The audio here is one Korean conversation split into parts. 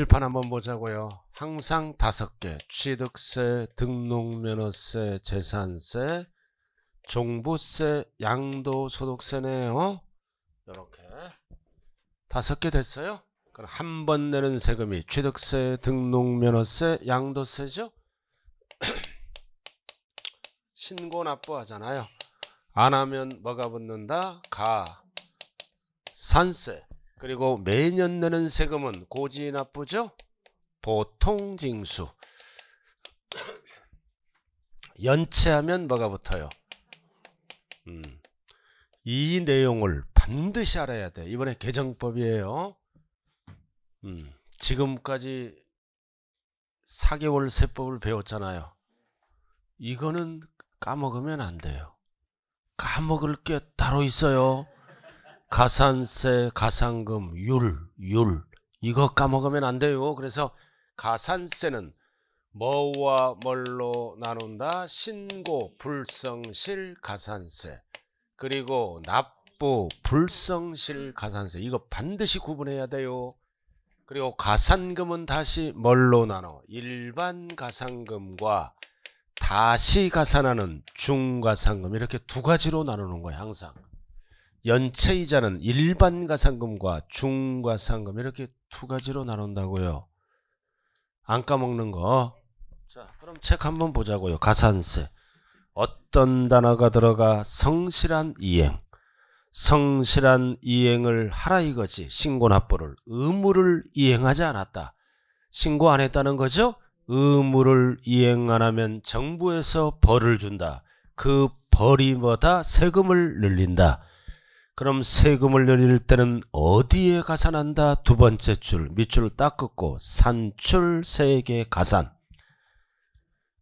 칠판 한번 보자고요. 항상 다섯 개. 취득세, 등록면허세, 재산세, 종부세, 양도소득세네요. 이렇게 다섯 개 됐어요. 그럼 한 번 내는 세금이 취득세, 등록면허세, 양도세죠. 신고 납부하잖아요. 안 하면 뭐가 붙는다? 가. 산세. 그리고 매년 내는 세금은 고지납부죠? 보통징수. 연체하면 뭐가 붙어요? 음. 이 내용을 반드시 알아야 돼. 이번에 개정법이에요. 음. 지금까지 4개월 세법을 배웠잖아요. 이거는 까먹으면 안 돼요. 까먹을 게 따로 있어요. 가산세, 가산금, 율, 율 이거 까먹으면 안 돼요. 그래서 가산세는 뭐와 뭘로 나눈다? 신고, 불성실, 가산세 그리고 납부, 불성실, 가산세 이거 반드시 구분해야 돼요. 그리고 가산금은 다시 뭘로 나눠? 일반 가산금과 다시 가산하는 중가산금 이렇게 두 가지로 나누는 거예요 항상 연체이자는 일반가상금과 중가상금 이렇게 두 가지로 나눈다고요. 안 까먹는 거. 자, 그럼 책 한번 보자고요. 가산세. 어떤 단어가 들어가 성실한 이행. 성실한 이행을 하라 이거지. 신고납부를 의무를 이행하지 않았다. 신고 안 했다는 거죠? 의무를 이행 안 하면 정부에서 벌을 준다. 그 벌이 뭐다? 세금을 늘린다. 그럼 세금을 늘릴 때는 어디에 가산한다? 두 번째 줄 밑줄을 딱 긋고 산출세계 가산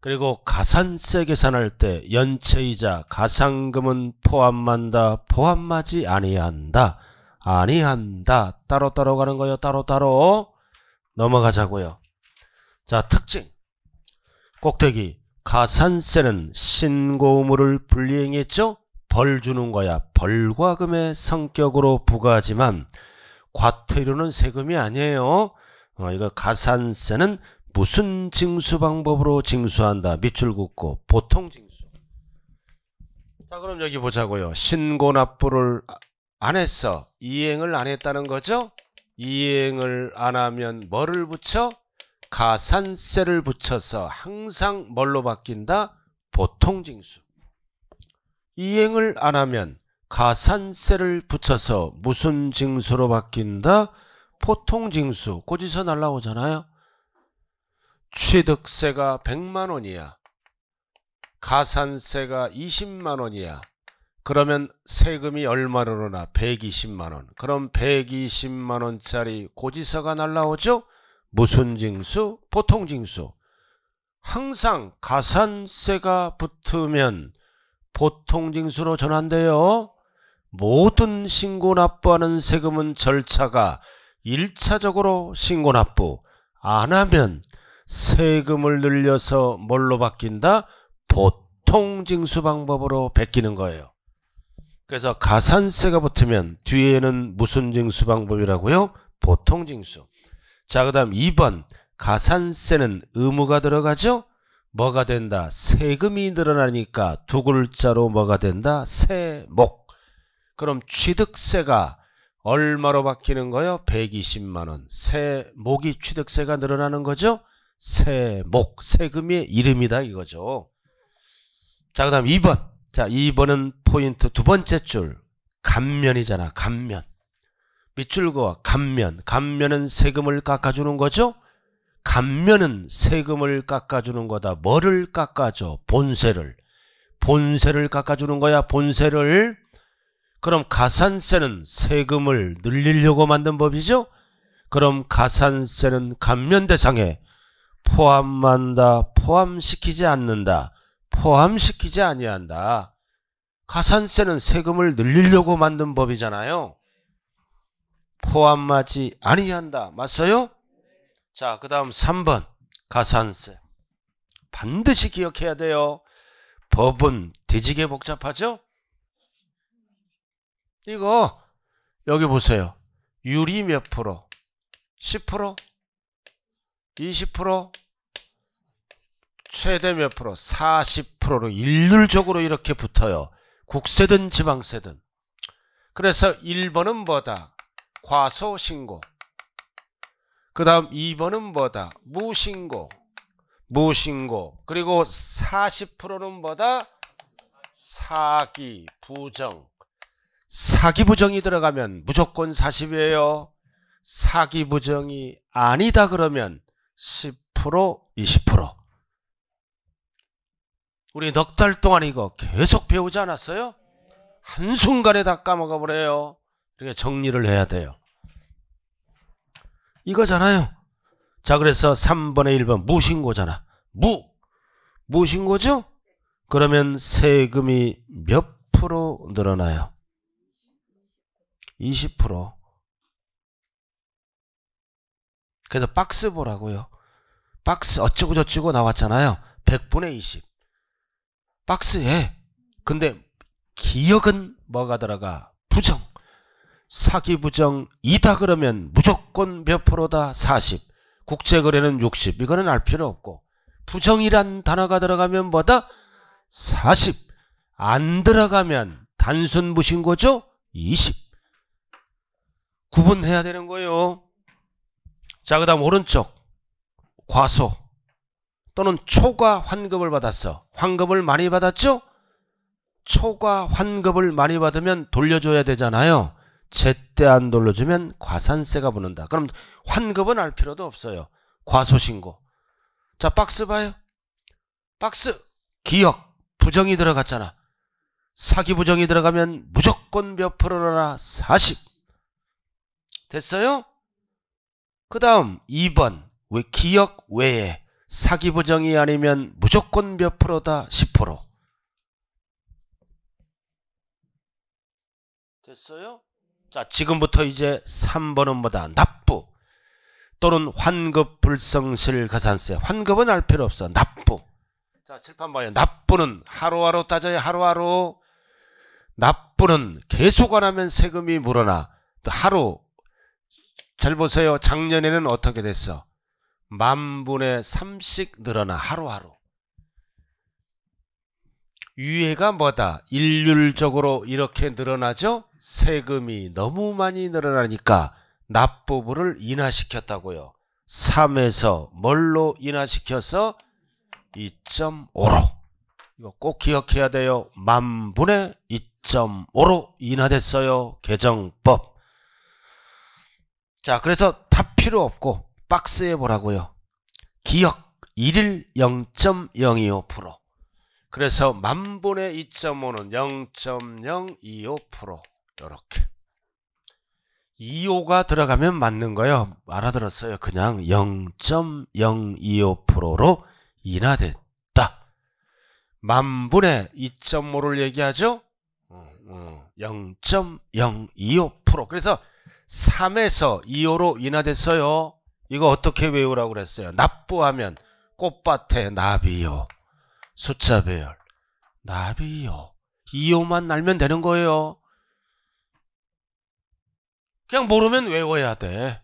그리고 가산세 계산할 때 연체이자 가산금은 포함한다 포함하지 아니한다 아니한다 따로따로 가는 거요 따로따로 넘어가자고요 자 특징 꼭대기 가산세는 신고물을 불이행했죠 벌 주는 거야 벌과금의 성격으로 부과하지만 과태료는 세금이 아니에요. 어, 이거 가산세는 무슨 징수 방법으로 징수한다. 밑줄 긋고 보통 징수. 자 그럼 여기 보자고요. 신고 납부를 안 했어. 이행을 안 했다는 거죠. 이행을 안 하면 뭐를 붙여? 가산세를 붙여서 항상 뭘로 바뀐다? 보통 징수. 이행을 안 하면 가산세를 붙여서 무슨 징수로 바뀐다? 보통징수 꼬지서 날라오잖아요 취득세가 100만원이야 가산세가 20만원이야 그러면 세금이 얼마로 나 120만원 그럼 120만원짜리 고지서가 날라오죠 무슨 징수 보통징수 항상 가산세가 붙으면 보통징수로 전환되어 모든 신고 납부하는 세금은 절차가 1차적으로 신고 납부 안 하면 세금을 늘려서 뭘로 바뀐다? 보통징수 방법으로 베끼는 거예요. 그래서 가산세가 붙으면 뒤에는 무슨 징수 방법이라고요? 보통징수. 자, 그 다음 2번 가산세는 의무가 들어가죠? 뭐가 된다? 세금이 늘어나니까 두 글자로 뭐가 된다? 세목. 그럼 취득세가 얼마로 바뀌는 거요? 120만 원. 세목이 취득세가 늘어나는 거죠? 세목. 세금의 이름이다 이거죠. 자, 그다음 2번. 자, 2번은 포인트 두 번째 줄. 감면이잖아. 감면. 밑줄 그어. 감면. 감면은 세금을 깎아 주는 거죠? 감면은 세금을 깎아주는 거다. 뭐를 깎아줘? 본세를. 본세를 깎아주는 거야. 본세를. 그럼 가산세는 세금을 늘리려고 만든 법이죠? 그럼 가산세는 감면 대상에 포함한다, 포함시키지 않는다, 포함시키지 아니한다. 가산세는 세금을 늘리려고 만든 법이잖아요. 포함하지 아니한다. 맞아요? 자, 그 다음 3번. 가산세. 반드시 기억해야 돼요. 법은 뒤지게 복잡하죠? 이거, 여기 보세요. 유리 몇 프로? 10%? 20%? 최대 몇 프로? 40%로 일률적으로 이렇게 붙어요. 국세든 지방세든. 그래서 1번은 뭐다? 과소신고. 그 다음 2번은 뭐다? 무신고. 무신고. 그리고 40%는 뭐다? 사기, 부정. 사기 부정이 들어가면 무조건 40이에요. 사기 부정이 아니다 그러면 10%, 20%. 우리 넉 달 동안 이거 계속 배우지 않았어요? 한순간에 다 까먹어버려요. 그러니 정리를 해야 돼요. 이거잖아요. 자, 그래서 3번의 1번 무신고잖아. 무. 무신고죠? 그러면 세금이 몇 프로 늘어나요? 20%. 그래서 박스 보라고요. 박스 어쩌고저쩌고 나왔잖아요. 100분의 20. 박스에. 근데 기억은 뭐가 들어가? 부정. 사기부정 이다 그러면 무조건 몇 프로다? 40. 국제거래는 60. 이거는 알 필요 없고 부정이란 단어가 들어가면 뭐다? 40. 안 들어가면 단순 무신고죠? 20. 구분해야 되는 거예요. 자, 그 다음 오른쪽. 과소 또는 초과 환급을 받았어. 환급을 많이 받았죠? 초과 환급을 많이 받으면 돌려줘야 되잖아요. 제때 안 돌려주면 과산세가 붙는다. 그럼 환급은 알 필요도 없어요. 과소신고. 자 박스 봐요. 박스 기억 부정이 들어갔잖아. 사기 부정이 들어가면 무조건 몇 프로나 40. 됐어요? 그 다음 2번 왜 기억 외에 사기 부정이 아니면 무조건 몇 프로다 10% 됐어요? 자, 지금부터 이제 3번은 뭐다? 납부 또는 환급 불성실 가산세. 환급은 알 필요 없어. 납부. 자, 칠판 봐요. 납부는 하루하루 따져야 하루하루. 납부는 계속 안 하면 세금이 물어나. 또 하루 잘 보세요. 작년에는 어떻게 됐어? 만분의 3씩 늘어나 하루하루. 유해가 뭐다? 일률적으로 이렇게 늘어나죠? 세금이 너무 많이 늘어나니까 납부부를 인하시켰다고요. 3에서 뭘로 인하시켜서 2.5로 이거 꼭 기억해야 돼요. 만분의 2.5로 인하됐어요. 개정법. 자, 그래서 다 필요 없고 박스에 보라고요. 기억 1일 0.025% 그래서 만분의 2.5는 0.025% 이렇게 2호가 들어가면 맞는 거요 알아들었어요. 그냥 0.025%로 인하됐다. 만분의 2.5를 얘기하죠. 0.025% 어, 어, 그래서 3에서 2호로 인하됐어요. 이거 어떻게 외우라고 그랬어요? 납부하면 꽃밭에 납이요 숫자 배열, 나비요. 이요만 날면 되는 거예요. 그냥 모르면 외워야 돼.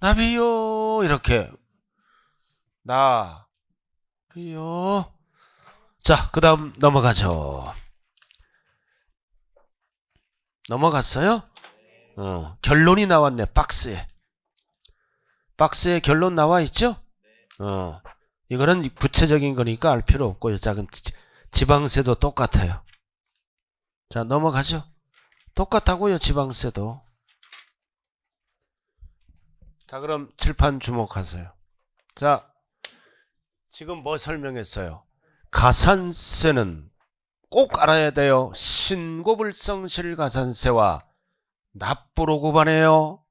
나비요. 이렇게. 나비요. 자, 그 다음 넘어가죠. 넘어갔어요? 어, 결론이 나왔네, 박스에. 박스에 결론 나와 있죠? 어. 이거는 구체적인 거니까 알 필요 없고요. 자, 그럼 지방세도 똑같아요. 자, 넘어가죠. 똑같다고요, 지방세도. 자, 그럼 칠판 주목하세요. 자, 지금 뭐 설명했어요? 가산세는 꼭 알아야 돼요. 신고불성실 가산세와 납부로 구반해요.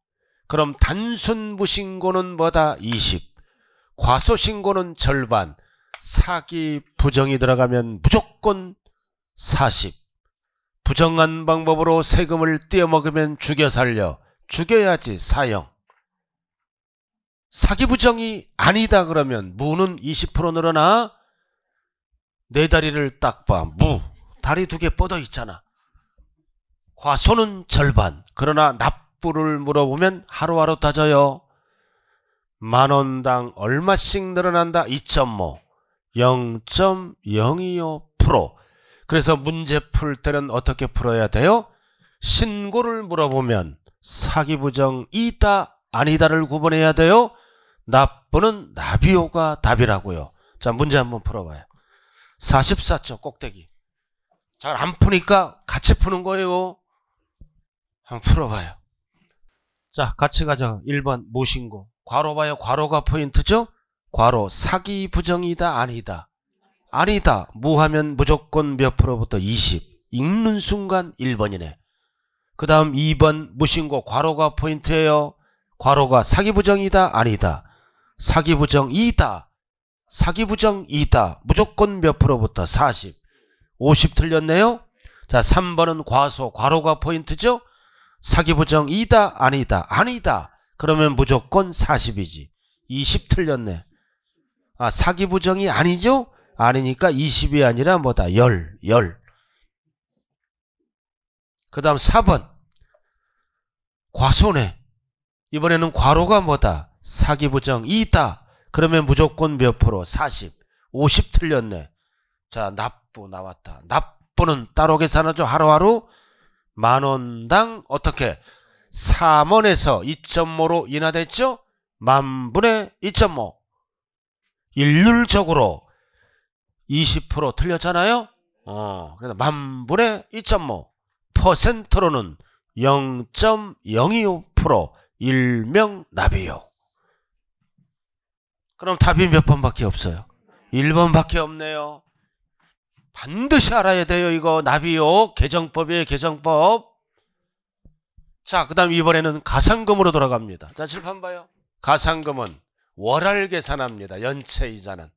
그럼 단순 무신고는 뭐다? 20. 과소신고는 절반, 사기 부정이 들어가면 무조건 40. 부정한 방법으로 세금을 떼어먹으면 죽여 살려. 죽여야지 사형. 사기 부정이 아니다 그러면 무는 20% 늘어나 내 네 다리를 딱 봐. 무. 다리 두 개 뻗어 있잖아. 과소는 절반. 그러나 납부를 물어보면 하루하루 따져요. 만 원당 얼마씩 늘어난다? 2.5. 0.025%. 그래서 문제 풀 때는 어떻게 풀어야 돼요? 신고를 물어보면 사기 부정이다 아니다를 구분해야 돼요. 나부는 나비오가 답이라고요. 자 문제 한번 풀어봐요. 44초 꼭대기. 잘 안 푸니까 같이 푸는 거예요. 한번 풀어봐요. 자 같이 가죠. 1번 모신고 괄호 봐요. 괄호가 포인트죠? 괄호 사기 부정이다 아니다. 아니다. 무하면 무조건 몇 프로부터 20. 읽는 순간 1번이네. 그 다음 2번 무신고 괄호가 포인트예요. 괄호가 사기 부정이다 아니다. 사기 부정이다. 사기 부정이다. 무조건 몇 프로부터 40. 50 틀렸네요. 자, 3번은 과소, 과로가 포인트죠? 사기 부정이다, 아니다, 아니다. 그러면 무조건 40이지. 20 틀렸네. 아, 사기 부정이 아니죠? 아니니까 20이 아니라 뭐다? 10, 10. 그 다음 4번. 과손해. 이번에는 과로가 뭐다? 사기 부정 있다. 그러면 무조건 몇 프로? 40. 50 틀렸네. 자, 납부 나왔다. 납부는 따로 계산하죠. 하루하루 만 원당 어떻게? 3원에서 2.5로 인하됐죠? 만분의 2.5 일률적으로 20% 틀렸잖아요? 어, 그래서 만분의 2.5 퍼센트로는 0.025% 일명납이요. 그럼 답이 몇 번밖에 없어요? 1번밖에 없네요. 반드시 알아야 돼요. 이거 나비요. 개정법이에요. 개정법. 자, 그 다음 이번에는 가상금으로 돌아갑니다. 자, 칠판 봐요. 가상금은 월할 계산합니다. 연체이자는.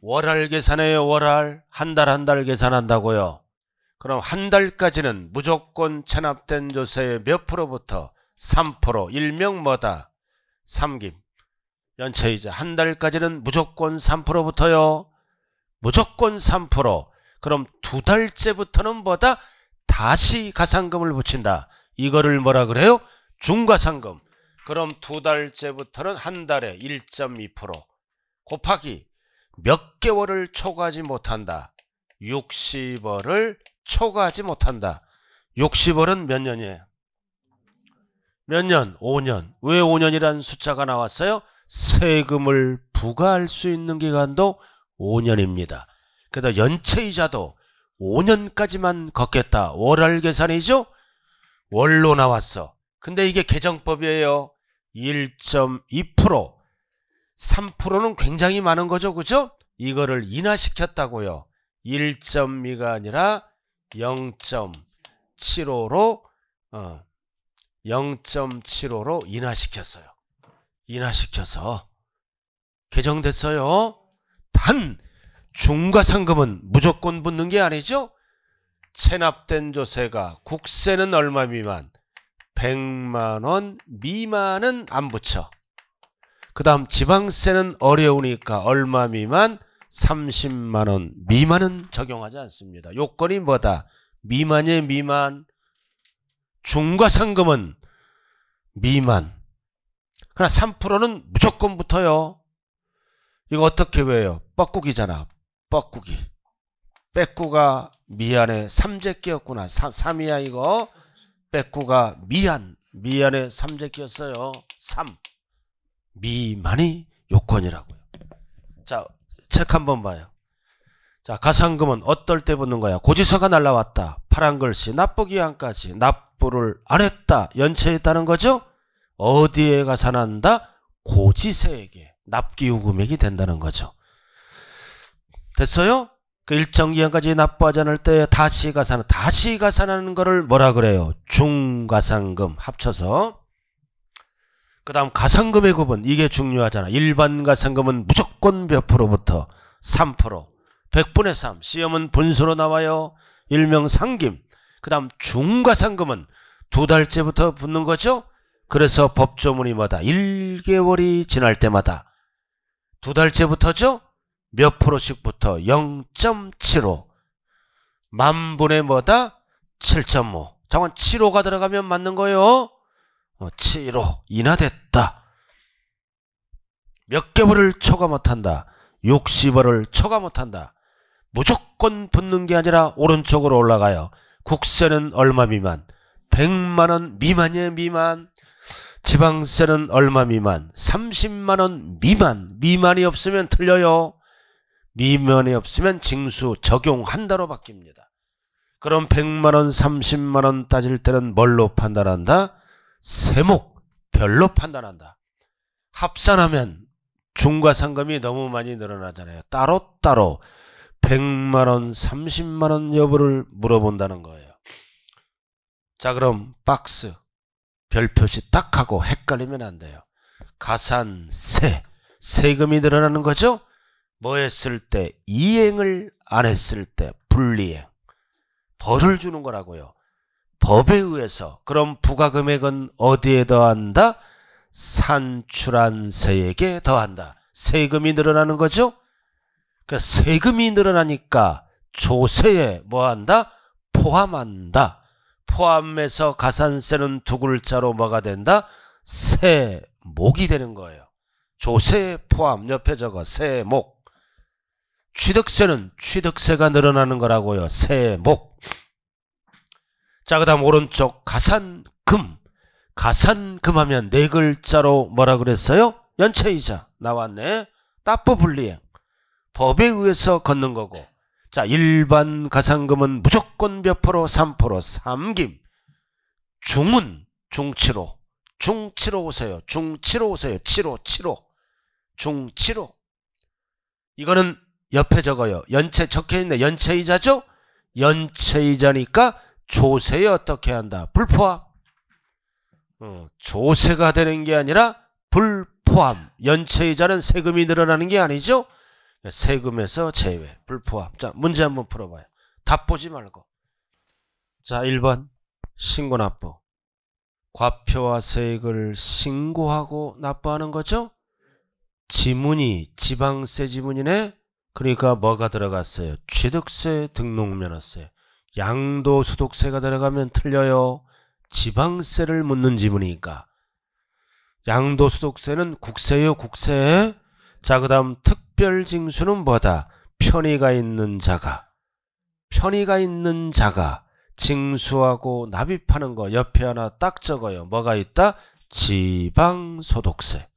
월할 계산해요. 월할. 한 달 한 달 계산한다고요. 그럼 한 달까지는 무조건 체납된 조세의 몇 프로부터 3% 일명 뭐다? 삼김. 연체이자 한 달까지는 무조건 3%부터요. 무조건 3%. 그럼 두 달째부터는 뭐다? 다시 가산금을 붙인다. 이거를 뭐라 그래요? 중과상금. 그럼 두 달째부터는 한 달에 1.2% 곱하기 몇 개월을 초과하지 못한다. 60월을 초과하지 못한다. 60월은 몇 년이에요? 몇 년? 5년. 왜 5년이라는 숫자가 나왔어요? 세금을 부과할 수 있는 기간도 5년입니다. 그래서 연체이자도 5년까지만 걷겠다. 월할 계산이죠? 월로 나왔어. 근데 이게 개정법이에요. 1.2%, 3%는 굉장히 많은 거죠. 그죠? 이거를 인하시켰다고요. 1.2가 아니라 0.75로 어, 0.75로 인하시켰어요. 인하시켜서 개정됐어요. 단 중과 상금은 무조건 붙는 게 아니죠? 체납된 조세가 국세는 얼마 미만? 100만 원 미만은 안 붙여. 그 다음 지방세는 어려우니까 얼마 미만? 30만 원 미만은 적용하지 않습니다. 요건이 뭐다? 미만이 미만. 중과 상금은 미만. 그러나 3%는 무조건 붙어요. 이거 어떻게 외요? 뻐꾸기잖아. 뻐꾸기. 빼꾸가 미안해. 삼재끼였구나. 삼이야 이거. 빼꾸가 미안. 미안해. 삼재끼였어요. 삼. 미만이 요건이라고요. 자, 책 한번 봐요. 자, 가상금은 어떨 때 붙는 거야? 고지서가 날라왔다. 파란 글씨, 납부기한까지 납부를 안 했다. 연체했다는 거죠? 어디에 가산한다? 고지서에게 납기요금액이 된다는 거죠. 됐어요? 그 일정 기간까지 납부하지 않을 때 다시 가산 다시 가산하는 거를 뭐라 그래요? 중가산금 합쳐서 그 다음 가산금의 구분 이게 중요하잖아 일반 가산금은 무조건 몇 프로부터 3% 100분의 3 시험은 분수로 나와요 일명 상김 그 다음 중가상금은 두 달째부터 붙는 거죠 그래서 법조문이 뭐다 1개월이 지날 때마다 두 달째부터죠 몇 프로씩부터 0.75 만분의 뭐다? 7.5 장원 7 5가 들어가면 맞는 거예요 7호 어, 인하됐다 몇 개월을 초과 못한다 60월을 초과 못한다 무조건 붙는 게 아니라 오른쪽으로 올라가요 국세는 얼마 미만 100만원 미만이에요 미만 지방세는 얼마 미만 30만원 미만 미만이 없으면 틀려요 미면이 없으면 징수 적용한다로 바뀝니다. 그럼 100만 원, 30만 원 따질 때는 뭘로 판단한다? 세목별로 판단한다. 합산하면 중과 상금이 너무 많이 늘어나잖아요. 따로따로 100만 원, 30만 원 여부를 물어본다는 거예요. 자 그럼 박스 별표시 딱 하고 헷갈리면 안 돼요. 가산세, 세금이 늘어나는 거죠? 뭐 했을 때 이행을 안 했을 때 불리행 벌을 주는 거라고요. 법에 의해서 그럼 부가금액은 어디에 더한다? 산출한 세에게 더한다. 세금이 늘어나는 거죠. 그 세금이 늘어나니까 조세에 뭐한다? 포함한다. 포함해서 가산세는 두 글자로 뭐가 된다? 세목이 되는 거예요. 조세 포함 옆에 적어 세목 취득세는 취득세가 늘어나는 거라고요. 세목. 자, 그 다음 오른쪽 가산금. 가산금 하면 네 글자로 뭐라 그랬어요? 연체이자 나왔네. 따뿌 불리행. 법에 의해서 걷는 거고. 자, 일반 가산금은 무조건 몇 프로? 3% 프로. 삼김. 중은 중치로. 중치로 오세요. 중치로 오세요. 치로 치로. 중치로. 이거는 옆에 적어요. 연체 적혀있네. 연체이자죠? 연체이자니까 조세에 어떻게 한다? 불포함. 어, 조세가 되는 게 아니라 불포함. 연체이자는 세금이 늘어나는 게 아니죠? 세금에서 제외. 불포함. 자, 문제 한번 풀어봐요. 답 보지 말고. 자, 1번. 신고 납부. 과표와 세액을 신고하고 납부하는 거죠? 지문이 지방세 지문이네. 그러니까 뭐가 들어갔어요? 취득세, 등록면허세. 양도소득세가 들어가면 틀려요. 지방세를 묻는 지문이니까. 양도소득세는 국세요, 국세. 자, 그 다음 특별징수는 뭐다? 편의가 있는 자가. 편의가 있는 자가 징수하고 납입하는 거 옆에 하나 딱 적어요. 뭐가 있다? 지방소득세.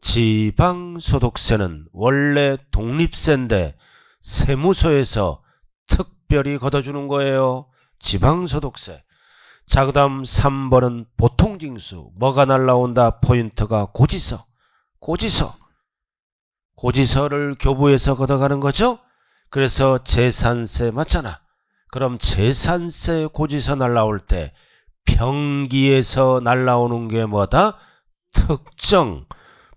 지방소득세는 원래 독립세인데 세무서에서 특별히 걷어주는 거예요. 지방소득세. 자, 그 다음 3번은 보통징수. 뭐가 날라온다? 포인트가 고지서. 고지서. 고지서를 교부해서 걷어가는 거죠? 그래서 재산세 맞잖아. 그럼 재산세 고지서 날라올 때 병기에서 날라오는 게 뭐다? 특정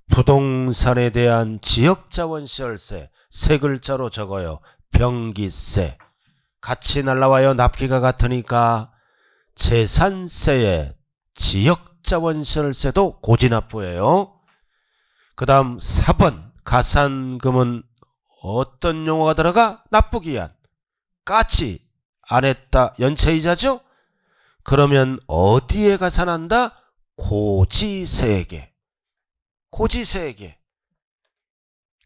부동산에 대한 지역자원 시월세 세 글자로 적어요. 병기세 같이 날라와요. 납기가 같으니까 재산세에 지역자원 시월세도 고지납부예요. 그 다음 4번 가산금은 어떤 용어가 들어가? 납부기한 까치 안 했다 연체이자죠? 그러면 어디에 가산한다? 고지세에게 고지세에게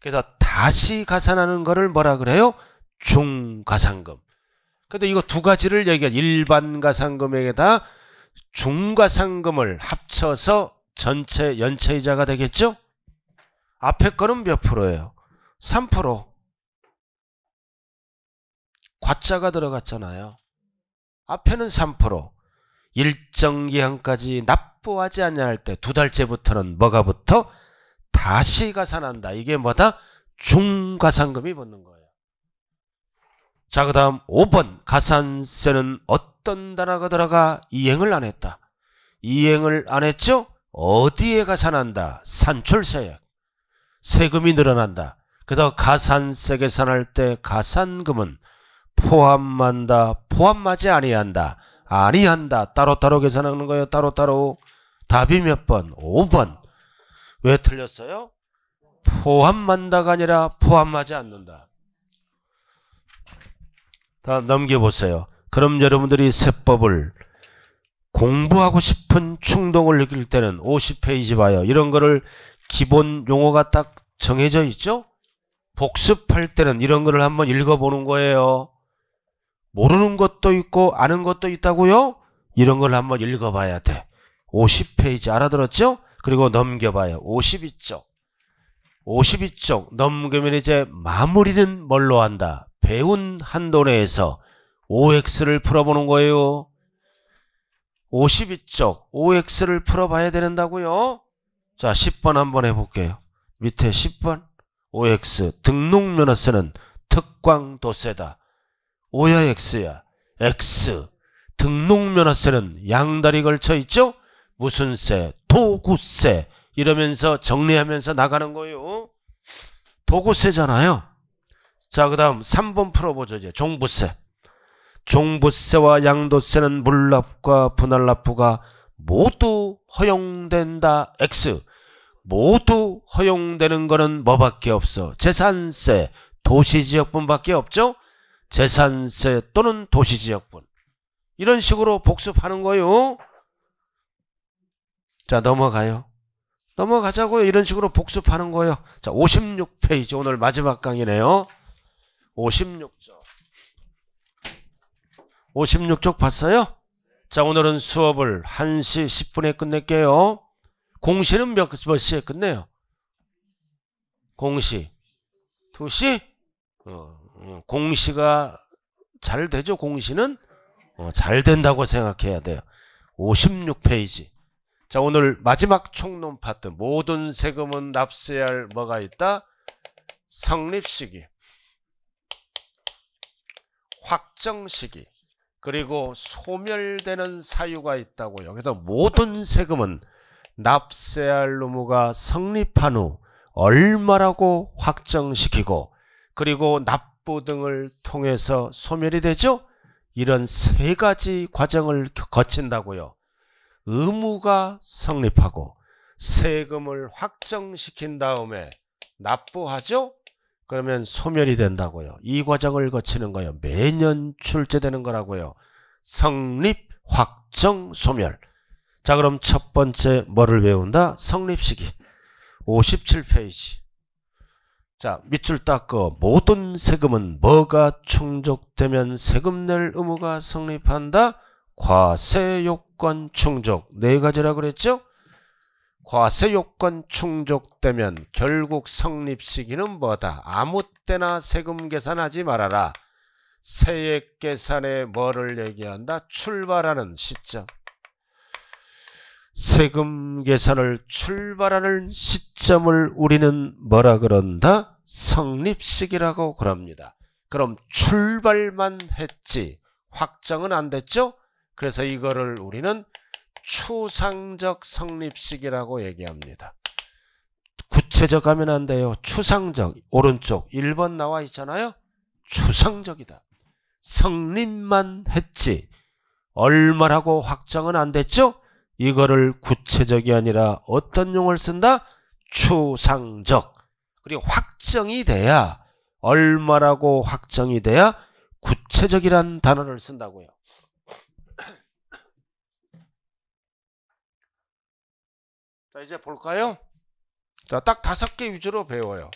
그래서 다시 가산하는 거를 뭐라 그래요? 중가산금 근데 이거 두 가지를 얘기한 일반 가산금에다 중가산금을 합쳐서 전체 연체이자가 되겠죠? 앞에 거는 몇 프로예요? 3% 과자가 들어갔잖아요. 앞에는 3% 일정 기한까지 납 확보하지 않냐 할 때 두 달째부터는 뭐가부터? 다시 가산한다. 이게 뭐다? 중가산금이 붙는 거예요. 자, 그 다음 5번 가산세는 어떤 단어가 들어가? 이행을 안 했다. 이행을 안 했죠? 어디에 가산한다? 산출세액. 세금이 늘어난다. 그래서 가산세 계산할 때 가산금은 포함한다, 포함하지 아니한다, 아니한다. 따로 따로 계산하는 거예요. 따로따로. 따로. 답이 몇 번? 5번. 왜 틀렸어요? 포함만다가 아니라 포함하지 않는다. 다 넘겨보세요. 그럼 여러분들이 세법을 공부하고 싶은 충동을 느낄 때는 50페이지 봐요. 이런 거를 기본 용어가 딱 정해져 있죠? 복습할 때는 이런 거를 한번 읽어보는 거예요. 모르는 것도 있고 아는 것도 있다고요? 이런 걸 한번 읽어봐야 돼. 50페이지 알아들었죠? 그리고 넘겨봐요. 52쪽. 52쪽 넘기면 이제 마무리는 뭘로 한다? 배운 한도내에서 OX를 풀어보는 거예요. 52쪽 OX를 풀어봐야 된다고요. 자 10번 한번 해볼게요. 밑에 10번 OX 등록면허 세는 특광도세다. o X야. X 등록면허 세는 양다리 걸쳐 있죠? 무슨세, 도구세 이러면서 정리하면서 나가는 거예요. 도구세잖아요. 자, 그 다음 3번 풀어보죠. 이제 종부세. 종부세와 양도세는 물납과 분할납부가 모두 허용된다. X. 모두 허용되는 거는 뭐밖에 없어. 재산세, 도시지역분밖에 없죠. 재산세 또는 도시지역분. 이런 식으로 복습하는 거예요. 자, 넘어가요. 넘어가자고요. 이런 식으로 복습하는 거예요. 자, 56페이지. 오늘 마지막 강의네요. 56쪽. 56쪽 봤어요? 자, 오늘은 수업을 1시 10분에 끝낼게요. 공시는 몇, 몇 시에 끝내요? 공시. 2시? 어, 어, 공시가 잘 되죠? 공시는? 어, 잘 된다고 생각해야 돼요. 56페이지. 자 오늘 마지막 총론 파트 모든 세금은 납세해야 할 뭐가 있다? 성립 시기 확정 시기 그리고 소멸되는 사유가 있다고 여기서 모든 세금은 납세할 의무가 성립한 후 얼마라고 확정시키고 그리고 납부 등을 통해서 소멸이 되죠? 이런 세 가지 과정을 거친다고요. 의무가 성립하고 세금을 확정시킨 다음에 납부하죠? 그러면 소멸이 된다고요. 이 과정을 거치는 거예요. 매년 출제되는 거라고요. 성립, 확정, 소멸. 자 그럼 첫 번째 뭐를 배운다? 성립 시기. 57페이지. 자 밑줄 닦어 모든 세금은 뭐가 충족되면 세금 낼 의무가 성립한다? 과세욕 요건 충족 네 가지라 그랬죠? 과세 요건 충족되면 결국 성립 시기는 뭐다? 아무 때나 세금 계산하지 말아라. 세액 계산에 뭐를 얘기한다? 출발하는 시점. 세금 계산을 출발하는 시점을 우리는 뭐라 그런다? 성립시기라고 그럽니다. 그럼 출발만 했지 확정은 안 됐죠? 그래서 이거를 우리는 추상적 성립식이라고 얘기합니다. 구체적 하면 안 돼요. 추상적. 오른쪽 1번 나와 있잖아요. 추상적이다. 성립만 했지. 얼마라고 확정은 안 됐죠? 이거를 구체적이 아니라 어떤 용어를 쓴다? 추상적. 그리고 확정이 돼야 얼마라고 확정이 돼야 구체적이란 단어를 쓴다고요. 자 이제 볼까요? 자딱 다섯 개 위주로 배워요.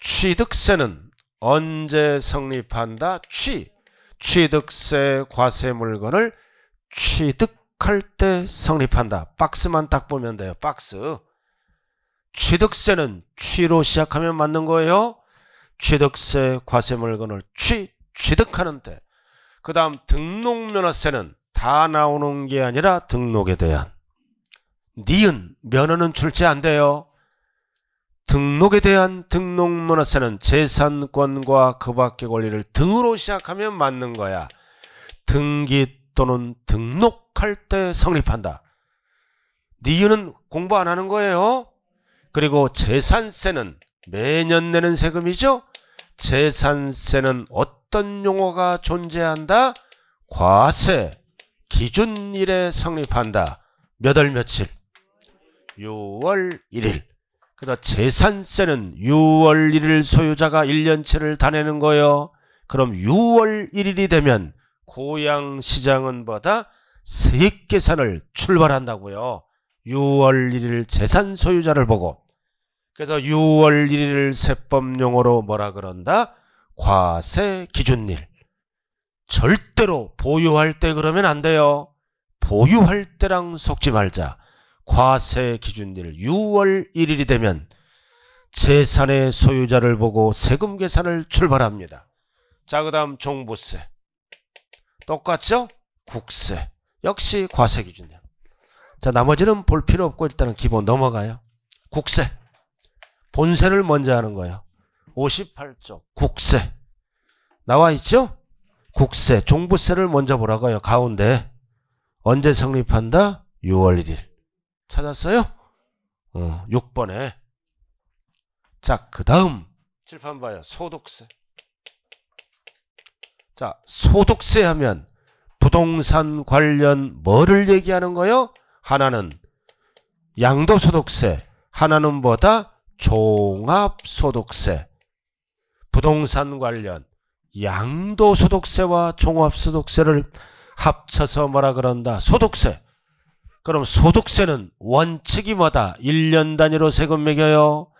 취득세는 언제 성립한다? 취 취득세 과세 물건을 취득할 때 성립한다. 박스만 딱 보면 돼요. 박스. 취득세는 취로 시작하면 맞는 거예요. 취득세 과세 물건을 취 취득하는 때. 그 다음 등록면허세는 다 나오는 게 아니라 등록에 대한 니은 면허는 출제 안 돼요. 등록에 대한 등록문화세는 재산권과 그 밖의 권리를 등으로 시작하면 맞는 거야. 등기 또는 등록할 때 성립한다. 니은은 공부 안 하는 거예요. 그리고 재산세는 매년 내는 세금이죠. 재산세는 어떤 용어가 존재한다? 과세, 기준일에 성립한다. 몇 월 며칠. 6월 1일. 그다 재산세는 6월 1일 소유자가 1년치를 다 내는 거예요. 그럼 6월 1일이 되면 고향시장은 보다 세액 계산을 출발한다고요. 6월 1일 재산 소유자를 보고 그래서 6월 1일 세법 용어로 뭐라 그런다? 과세 기준일. 절대로 보유할 때 그러면 안 돼요. 보유할 때랑 속지 말자. 과세 기준일 6월 1일이 되면 재산의 소유자를 보고 세금 계산을 출발합니다. 자, 그 다음 종부세. 똑같죠? 국세. 역시 과세 기준이에 자, 나머지는 볼 필요 없고 일단은 기본 넘어가요. 국세. 본세를 먼저 하는 거예요. 58조 국세. 나와 있죠? 국세, 종부세를 먼저 보라고요. 가운데. 언제 성립한다? 6월 1일. 찾았어요? 어, 6번에. 자, 그 다음. 칠판 봐요. 소득세. 자, 소득세 하면 부동산 관련 뭐를 얘기하는 거요? 하나는 양도소득세, 하나는 뭐다? 종합소득세. 부동산 관련 양도소득세와 종합소득세를 합쳐서 뭐라 그런다? 소득세. 그럼 소득세는 원칙이마다 1년 단위로 세금 매겨요.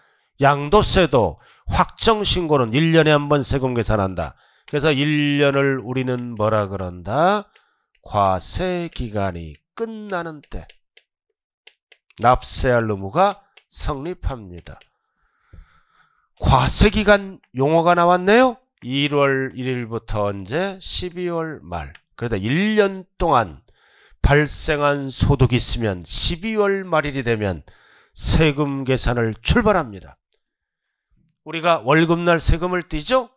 양도세도 확정신고는 1년에 한 번 세금 계산한다. 그래서 1년을 우리는 뭐라 그런다? 과세기간이 끝나는 때 납세할 의무가 성립합니다. 과세기간 용어가 나왔네요. 1월 1일부터 언제? 12월 말. 그래서 1년 동안 발생한 소득이 있으면 12월 말일이 되면 세금 계산을 출발합니다. 우리가 월급날 세금을 떼죠?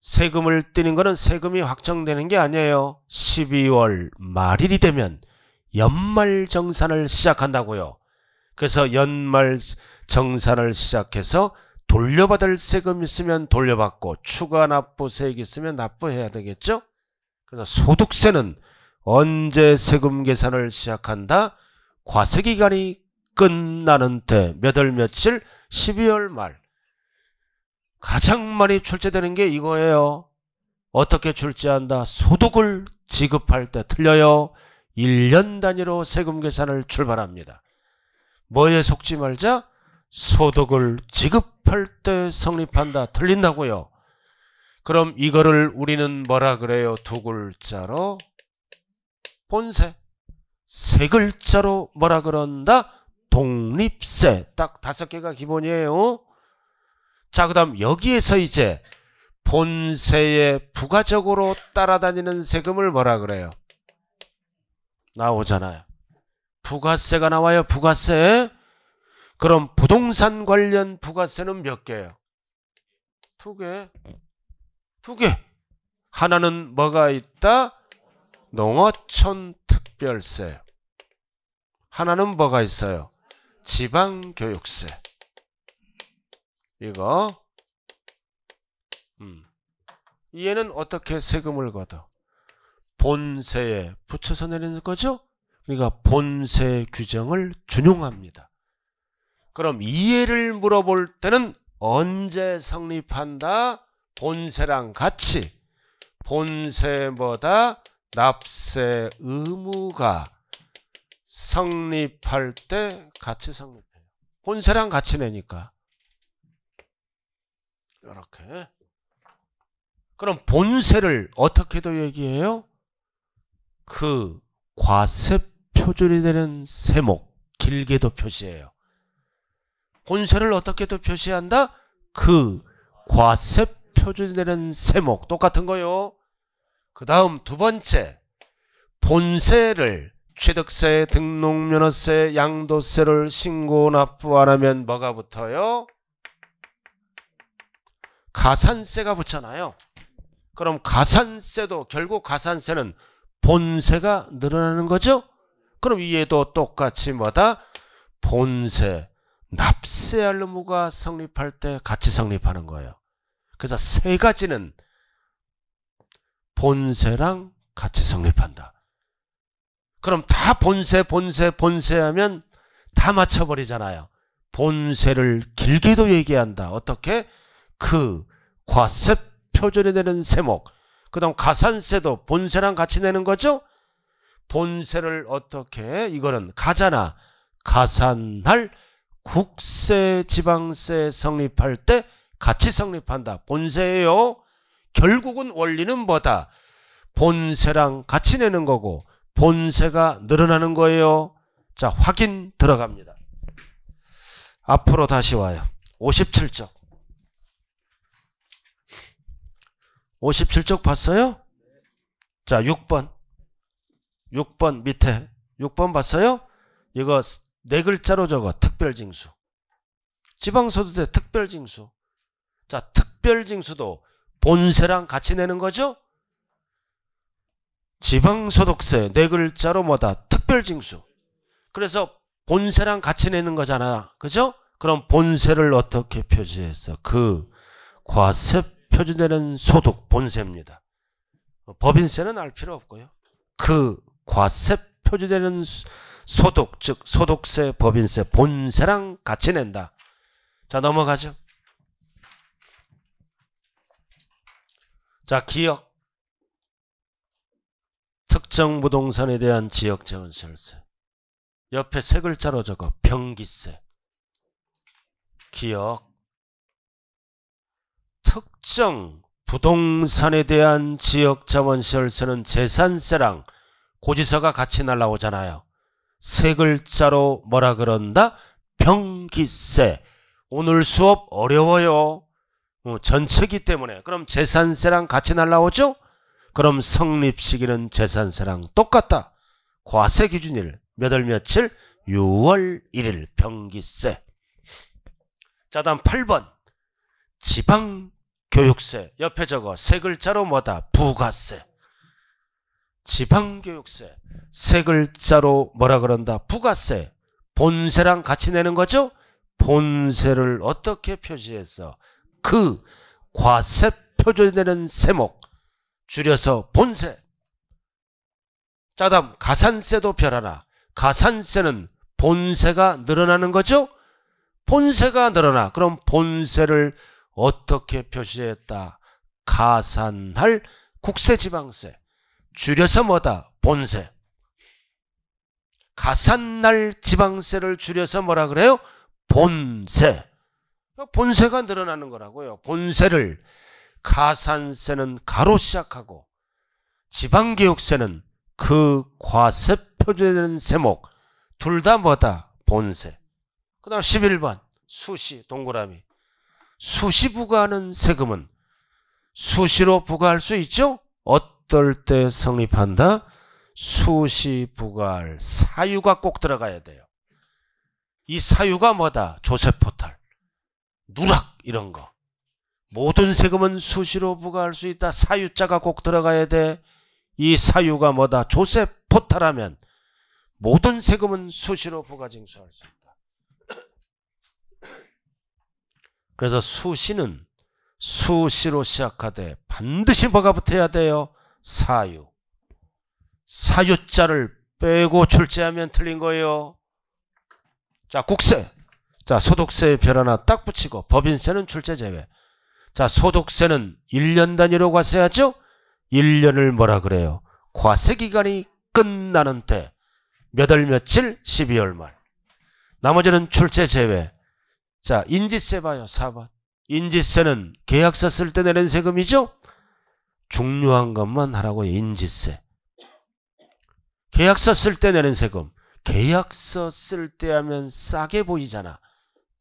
세금을 떼는 것은 세금이 확정되는 게 아니에요. 12월 말일이 되면 연말 정산을 시작한다고요. 그래서 연말 정산을 시작해서 돌려받을 세금 있으면 돌려받고 추가 납부세액 있으면 납부해야 되겠죠? 그래서 소득세는 언제 세금 계산을 시작한다? 과세기간이 끝나는 때 몇 월 며칠 12월 말 가장 많이 출제되는 게 이거예요. 어떻게 출제한다? 소득을 지급할 때 틀려요. 1년 단위로 세금 계산을 출발합니다. 뭐에 속지 말자? 소득을 지급할 때 성립한다. 틀린다고요. 그럼 이거를 우리는 뭐라 그래요? 두 글자로 본세세 글자로 뭐라 그런다? 독립세. 딱 다섯 개가 기본이에요. 자, 그 다음 여기에서 이제 본세에 부가적으로 따라다니는 세금을 뭐라 그래요? 나오잖아요. 부가세가 나와요. 부가세. 그럼 부동산 관련 부가세는 몇 개예요? 두 개. 두 개. 하나는 뭐가 있다? 농어촌 특별세 하나는 뭐가 있어요? 지방교육세 이거 음. 얘는 어떻게 세금을 걷어? 본세에 붙여서 내리는 거죠? 그러니까 본세 규정을 준용합니다. 그럼 이해를 물어볼 때는 언제 성립한다? 본세랑 같이 본세보다 납세 의무가 성립할 때 같이 성립해요. 혼세랑 같이 내니까. 이렇게. 그럼 본세를 어떻게도 얘기해요? 그 과세 표준이 되는 세목 길게도 표시해요. 본세를 어떻게도 표시한다? 그 과세 표준이 되는 세목 똑같은 거요. 그 다음 두 번째 본세를 취득세, 등록면허세, 양도세를 신고 납부 안 하면 뭐가 붙어요? 가산세가 붙잖아요. 그럼 가산세도 결국 가산세는 본세가 늘어나는 거죠? 그럼 이에도 똑같이 뭐다? 본세, 납세할 의무가 성립할 때 같이 성립하는 거예요. 그래서 세 가지는 본세랑 같이 성립한다. 그럼 다 본세, 본세, 본세 하면 다 맞춰버리잖아요. 본세를 길게도 얘기한다. 어떻게? 그, 과세 표준이 되는 세목. 그 다음 가산세도 본세랑 같이 내는 거죠? 본세를 어떻게? 이거는 가잖아. 가산할 국세 지방세 성립할 때 같이 성립한다. 본세예요. 결국은 원리는 뭐다? 본세랑 같이 내는 거고 본세가 늘어나는 거예요. 자, 확인 들어갑니다. 앞으로 다시 와요. 57쪽. 57쪽 봤어요? 자, 6번. 6번 밑에. 6번 봤어요? 이거 네 글자로 적어. 특별징수. 지방소득세 특별징수. 자, 특별징수도 본세랑 같이 내는 거죠? 지방소득세 네 글자로 뭐다? 특별징수. 그래서 본세랑 같이 내는 거잖아. 그죠? 그럼 본세를 어떻게 표시해서 그 과세 표준되는 소득 본세입니다. 법인세는 알 필요 없고요. 그 과세 표준되는 소득 즉 소득세 법인세 본세랑 같이 낸다. 자 넘어가죠. 자, 기억. 특정 부동산에 대한 지역 재원 세월세. 옆에 세 글자로 적어. 변기세. 기억. 특정 부동산에 대한 지역 자원 세월세는 재산세랑 고지서가 같이 날라오잖아요. 세 글자로 뭐라 그런다? 병기세 오늘 수업 어려워요. 어, 전체기 때문에 그럼 재산세랑 같이 날라오죠? 그럼 성립시기는 재산세랑 똑같다. 과세 기준일 몇 월 며칠? 6월 1일 병기세. 자 다음 8번 지방교육세 옆에 적어 세 글자로 뭐다? 부가세. 지방교육세 세 글자로 뭐라 그런다? 부가세 본세랑 같이 내는 거죠? 본세를 어떻게 표시해서 그 과세 표준되는 세목 줄여서 본세 짜담 가산세도 변하나 가산세는 본세가 늘어나는 거죠? 본세가 늘어나 그럼 본세를 어떻게 표시했다? 가산할 국세지방세 줄여서 뭐다? 본세 가산날 지방세를 줄여서 뭐라 그래요? 본세 그 본세가 늘어나는 거라고요. 본세를 가산세는 가로 시작하고 지방교육세는 그 과세 표제 세목 둘 다 뭐다 본세 그 다음 11번 수시 동그라미 수시 부과하는 세금은 수시로 부과할 수 있죠? 어떨 때 성립한다? 수시 부과할 사유가 꼭 들어가야 돼요. 이 사유가 뭐다? 조세포 누락 이런 거. 모든 세금은 수시로 부과할 수 있다. 사유자가 꼭 들어가야 돼. 이 사유가 뭐다. 조세 포탈하면 모든 세금은 수시로 부과 징수할 수 있다. 그래서 수시는 수시로 시작하되 반드시 뭐가 붙어야 돼요? 사유. 사유자를 빼고 출제하면 틀린 거예요. 자, 국세. 자, 소득세 별 하나 딱 붙이고 법인세는 출제 제외. 자, 소득세는 1년 단위로 과세하죠? 1년을 뭐라 그래요? 과세 기간이 끝나는 때. 몇 월 며칠? 12월 말. 나머지는 출제 제외. 자, 인지세 봐요. 4번. 인지세는 계약서 쓸 때 내는 세금이죠? 중요한 것만 하라고 인지세. 계약서 쓸 때 내는 세금. 계약서 쓸 때 하면 싸게 보이잖아.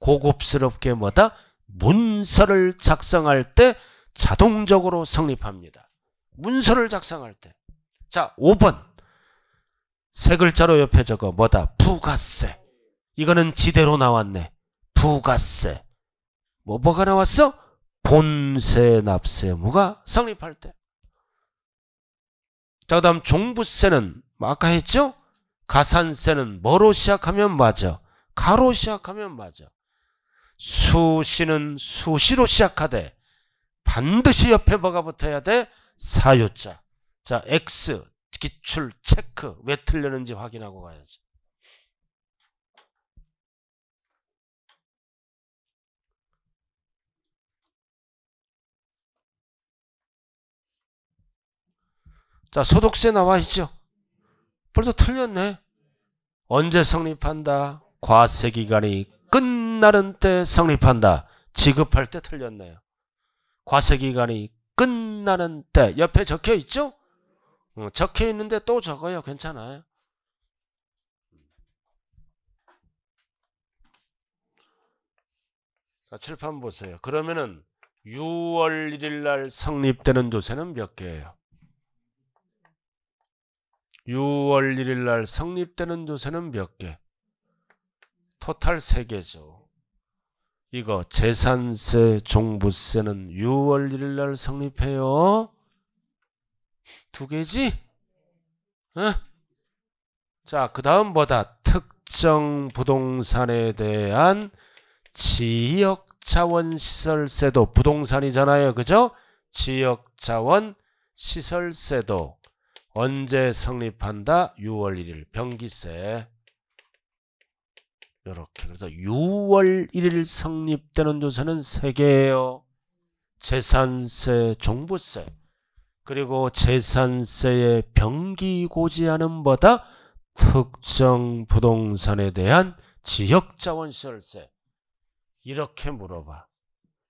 고급스럽게 뭐다? 문서를 작성할 때 자동적으로 성립합니다. 문서를 작성할 때. 자, 5번. 세 글자로 옆에 적어 뭐다? 부가세. 이거는 지대로 나왔네. 부가세. 뭐, 뭐가 나왔어? 본세 납세무가 성립할 때. 자, 그 다음 종부세는 뭐 아까 했죠? 가산세는 뭐로 시작하면 맞아? 가로 시작하면 맞아. 수시는 수시로 시작하되 반드시 옆에 뭐가 붙어야 돼? 사유자. 자, X, 기출, 체크. 왜 틀렸는지 확인하고 가야지. 자, 소득세 나와 있죠? 벌써 틀렸네. 언제 성립한다? 과세 기간이 끝 끝나는 때 성립한다. 지급할 때 틀렸네요. 과세기간이 끝나는 때 옆에 적혀 있죠? 어, 적혀 있는데 또 적어요. 괜찮아요. 자, 칠판 보세요. 그러면은 6월 1일 날 성립되는 조세는 몇 개예요? 6월 1일 날 성립되는 조세는 몇 개? 토탈 3개죠. 이거 재산세, 종부세는 6월 1일 날 성립해요. 두 개지? 응? 자, 그 다음 보다 특정 부동산에 대한 지역 자원 시설세도 부동산이잖아요. 그죠? 지역 자원 시설세도 언제 성립한다? 6월 1일 변기세 이렇게 그래서 6월 1일 성립되는 조세는 3개예요 재산세, 종부세 그리고 재산세의 병기고지하는보다 특정 부동산에 대한 지역자원시설세 이렇게 물어봐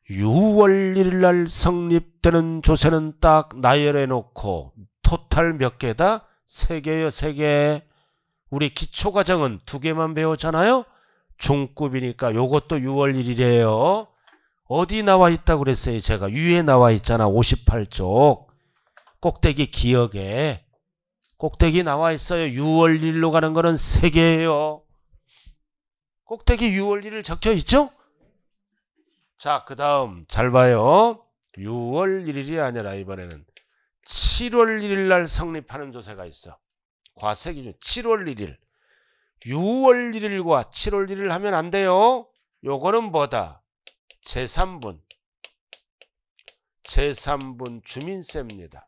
6월 1일날 성립되는 조세는 딱 나열해놓고 토탈 몇 개다? 3개요 예 3개 우리 기초과정은 2개만 배웠잖아요 중급이니까 요것도 6월 1일이에요. 어디 나와 있다고 그랬어요 제가 위에 나와 있잖아 58쪽 꼭대기 기억에 꼭대기 나와 있어요 6월 1일로 가는 거는 3개예요 꼭대기 6월 1일 적혀 있죠? 자그 다음 잘 봐요 6월 1일이 아니라 이번에는 7월 1일 날 성립하는 조세가 있어 과세기준 7월 1일 6월 1일과 7월 1일 하면 안 돼요. 요거는 뭐다? 제3분. 제3분 주민세입니다.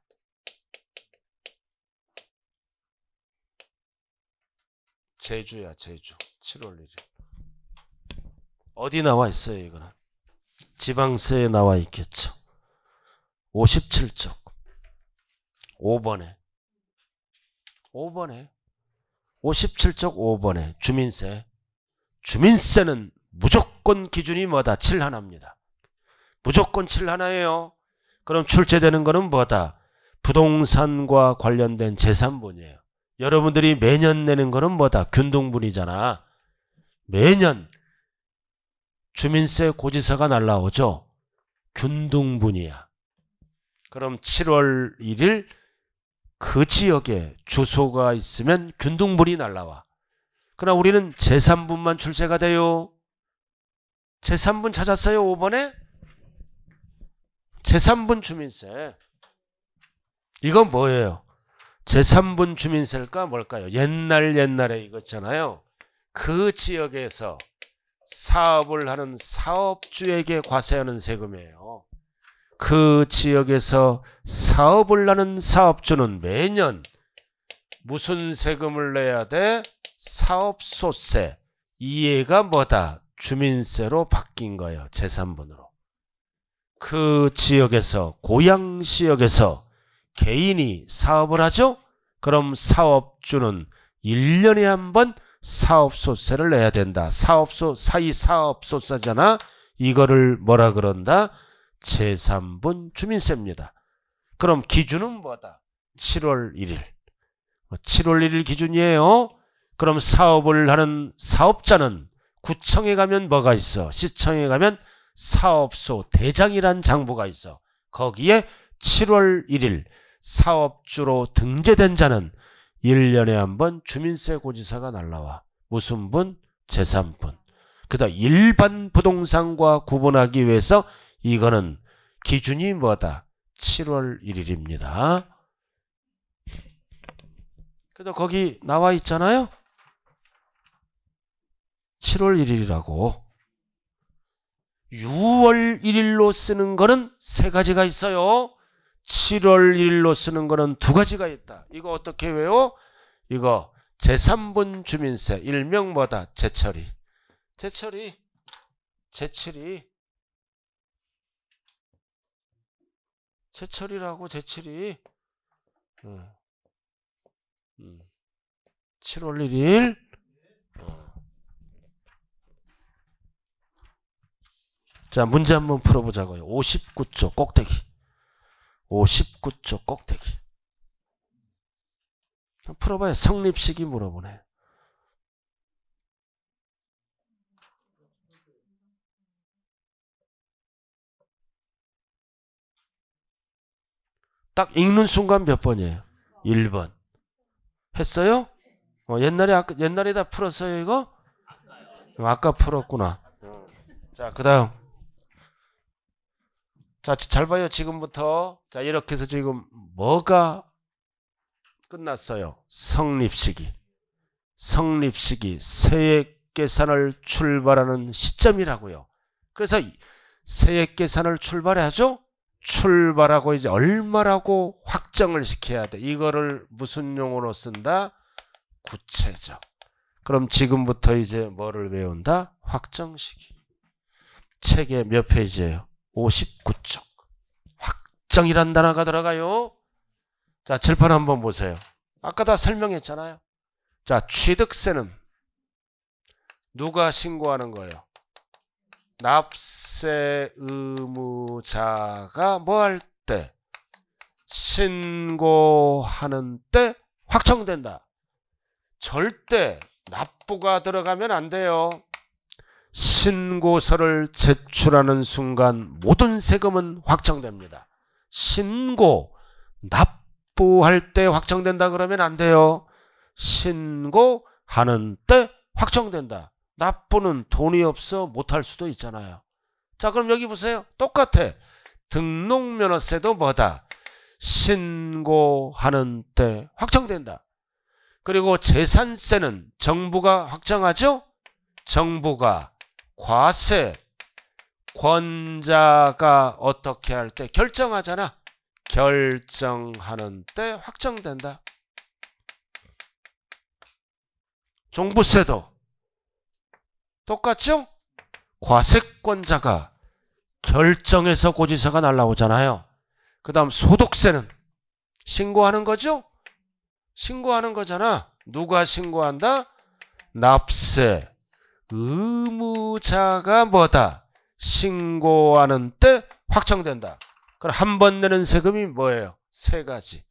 제주야 제주 7월 1일 어디 나와 있어요 이거는 지방세에 나와 있겠죠 57쪽 5번에 5번에 57쪽 5번에 주민세. 주민세는 무조건 기준이 뭐다? 7 하나입니다. 무조건 7 하나예요. 그럼 출제되는 거는 뭐다? 부동산과 관련된 재산분이에요. 여러분들이 매년 내는 거는 뭐다? 균등분이잖아. 매년 주민세 고지서가 날라오죠. 균등분이야. 그럼 7월 1일 그 지역에 주소가 있으면 균등분이 날라와. 그러나 우리는 제3분만 출세가 돼요. 제3분 찾았어요, 5번에? 제3분 주민세. 이건 뭐예요? 제3분 주민세일까 뭘까요? 옛날 옛날에 이거잖아요. 그 지역에서 사업을 하는 사업주에게 과세하는 세금이에요. 그 지역에서 사업을 하는 사업주는 매년 무슨 세금을 내야 돼? 사업소세. 이해가 뭐다? 주민세로 바뀐 거예요. 재산분으로. 그 지역에서 고향 시역에서 개인이 사업을 하죠? 그럼 사업주는 1년에 한 번 사업소세를 내야 된다. 사업소 사이 사업소세잖아. 이거를 뭐라 그런다? 제3분 주민세입니다. 그럼 기준은 뭐다? 7월 1일. 7월 뭐 1일 기준이에요. 그럼 사업을 하는 사업자는 구청에 가면 뭐가 있어? 시청에 가면 사업소 대장이란 장부가 있어. 거기에 7월 1일 사업주로 등재된 자는 1년에 한 번 주민세 고지서가 날라와. 무슨 분? 재산분. 그다 일반 부동산과 구분하기 위해서 이거는 기준이 뭐다? 7월 1일입니다. 그래도 거기 나와 있잖아요. 7월 1일이라고. 6월 1일로 쓰는 거는 세 가지가 있어요. 7월 1일로 쓰는 거는 두 가지가 있다. 이거 어떻게 외워? 이거 제3분 주민세 일명 뭐다? 제철이. 제철이. 제철이. 제철이라고 제철이 어. 음. 7월 1일 어. 자 문제 한번 풀어보자고요 59쪽 꼭대기 59쪽 꼭대기 풀어봐요 성립식이 물어보네 딱 읽는 순간 몇 번이에요? 1번. 했어요? 어, 옛날에 아까, 옛날에 다 풀었어요 이거? 어, 아까 풀었구나. 자, 그다음. 자, 잘 봐요. 지금부터 자, 이렇게 해서 지금 뭐가 끝났어요. 성립 시기. 성립 시기 세액 계산을 출발하는 시점이라고요. 그래서 세액 계산을 출발하죠. 해 출발하고 이제 얼마라고 확정을 시켜야 돼. 이거를 무슨 용어로 쓴다? 구체적. 그럼 지금부터 이제 뭐를 배운다? 확정시기. 책에 몇 페이지예요? 59쪽. 확정이란 단어가 들어가요. 자, 칠판 한번 보세요. 아까 다 설명했잖아요. 자, 취득세는 누가 신고하는 거예요? 납세 의무자가 뭐 할 때? 신고하는 때 확정된다. 절대 납부가 들어가면 안 돼요. 신고서를 제출하는 순간 모든 세금은 확정됩니다. 신고, 납부할 때 확정된다 그러면 안 돼요. 신고하는 때 확정된다. 나쁘는 돈이 없어 못할 수도 있잖아요. 자 그럼 여기 보세요. 똑같아. 등록면허세도 뭐다? 신고하는 때 확정된다. 그리고 재산세는 정부가 확정하죠? 정부가 과세 권자가 어떻게 할 때 결정하잖아. 결정하는 때 확정된다. 종부세도 똑같죠? 과세권자가 결정해서 고지서가 날라오잖아요. 그 다음 소득세는 신고하는 거죠? 신고하는 거잖아. 누가 신고한다? 납세 의무자가 뭐다? 신고하는 때 확정된다. 그럼 한 번 내는 세금이 뭐예요? 세 가지.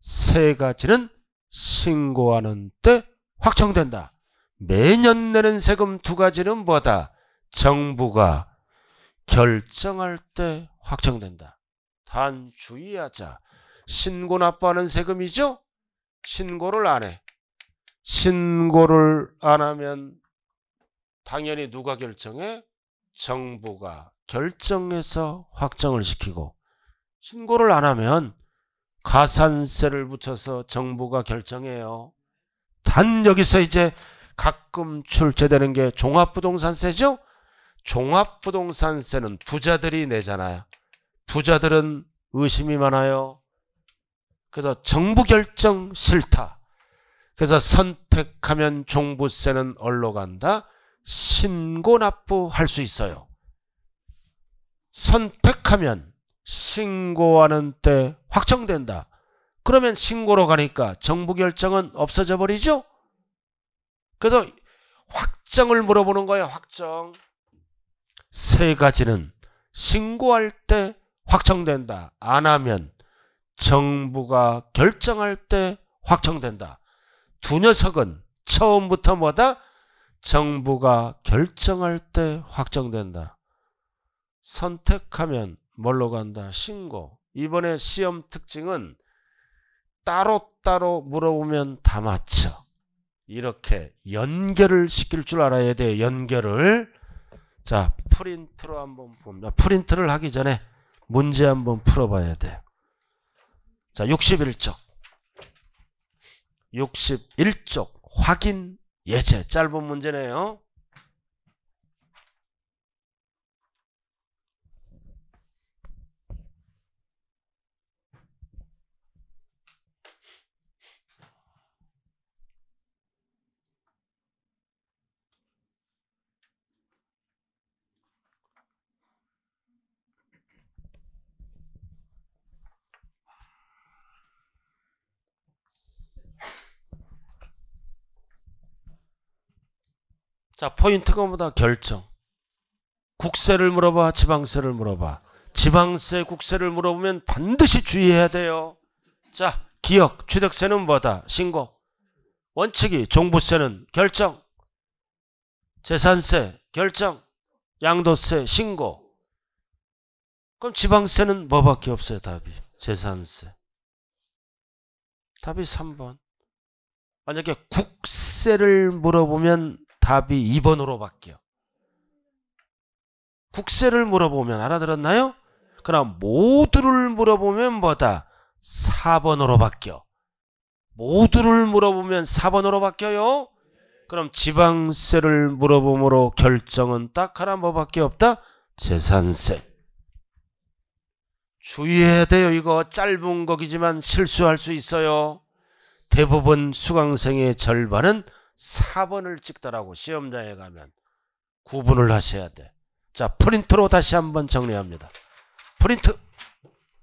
세 가지는 신고하는 때 확정된다. 매년 내는 세금 두 가지는 뭐다? 정부가 결정할 때 확정된다. 단 주의하자. 신고 납부하는 세금이죠? 신고를 안 해. 신고를 안 하면 당연히 누가 결정해? 정부가 결정해서 확정을 시키고 신고를 안 하면 가산세를 붙여서 정부가 결정해요. 단 여기서 이제 가끔 출제되는 게 종합부동산세죠? 종합부동산세는 부자들이 내잖아요. 부자들은 의심이 많아요. 그래서 정부 결정 싫다. 그래서 선택하면 종부세는 얼로 간다. 신고 납부할 수 있어요. 선택하면 신고하는 때 확정된다. 그러면 신고로 가니까 정부 결정은 없어져 버리죠? 그래서 확정을 물어보는 거예요. 확정. 세 가지는 신고할 때 확정된다. 안 하면 정부가 결정할 때 확정된다. 두 녀석은 처음부터 뭐다? 정부가 결정할 때 확정된다. 선택하면 뭘로 간다? 신고. 이번에 시험 특징은 따로따로 물어보면 다 맞춰. 이렇게 연결을 시킬 줄 알아야 돼 연결을. 자, 프린트로 한번 봅니다. 프린트를 하기 전에 문제 한번 풀어봐야 돼. 자, 61쪽. 61쪽. 확인 예제. 짧은 문제네요. 자, 포인트가 뭐다? 결정. 국세를 물어봐, 지방세를 물어봐. 지방세, 국세를 물어보면 반드시 주의해야 돼요. 자, 기억, 취득세는 뭐다? 신고. 원칙이 종부세는 결정. 재산세, 결정. 양도세, 신고. 그럼 지방세는 뭐밖에 없어요, 답이. 재산세. 답이 3번. 만약에 국세를 물어보면 답이 2번으로 바뀌어. 국세를 물어보면 알아들었나요? 그럼 모두를 물어보면 뭐다? 4번으로 바뀌어. 모두를 물어보면 4번으로 바뀌어요. 그럼 지방세를 물어보므로 결정은 딱 하나 뭐밖에 없다? 재산세. 주의해야 돼요. 이거 짧은 거기지만 실수할 수 있어요. 대부분 수강생의 절반은 4번을 찍더라고 시험장에 가면 구분을 하셔야 돼. 자 프린트로 다시 한번 정리합니다. 프린트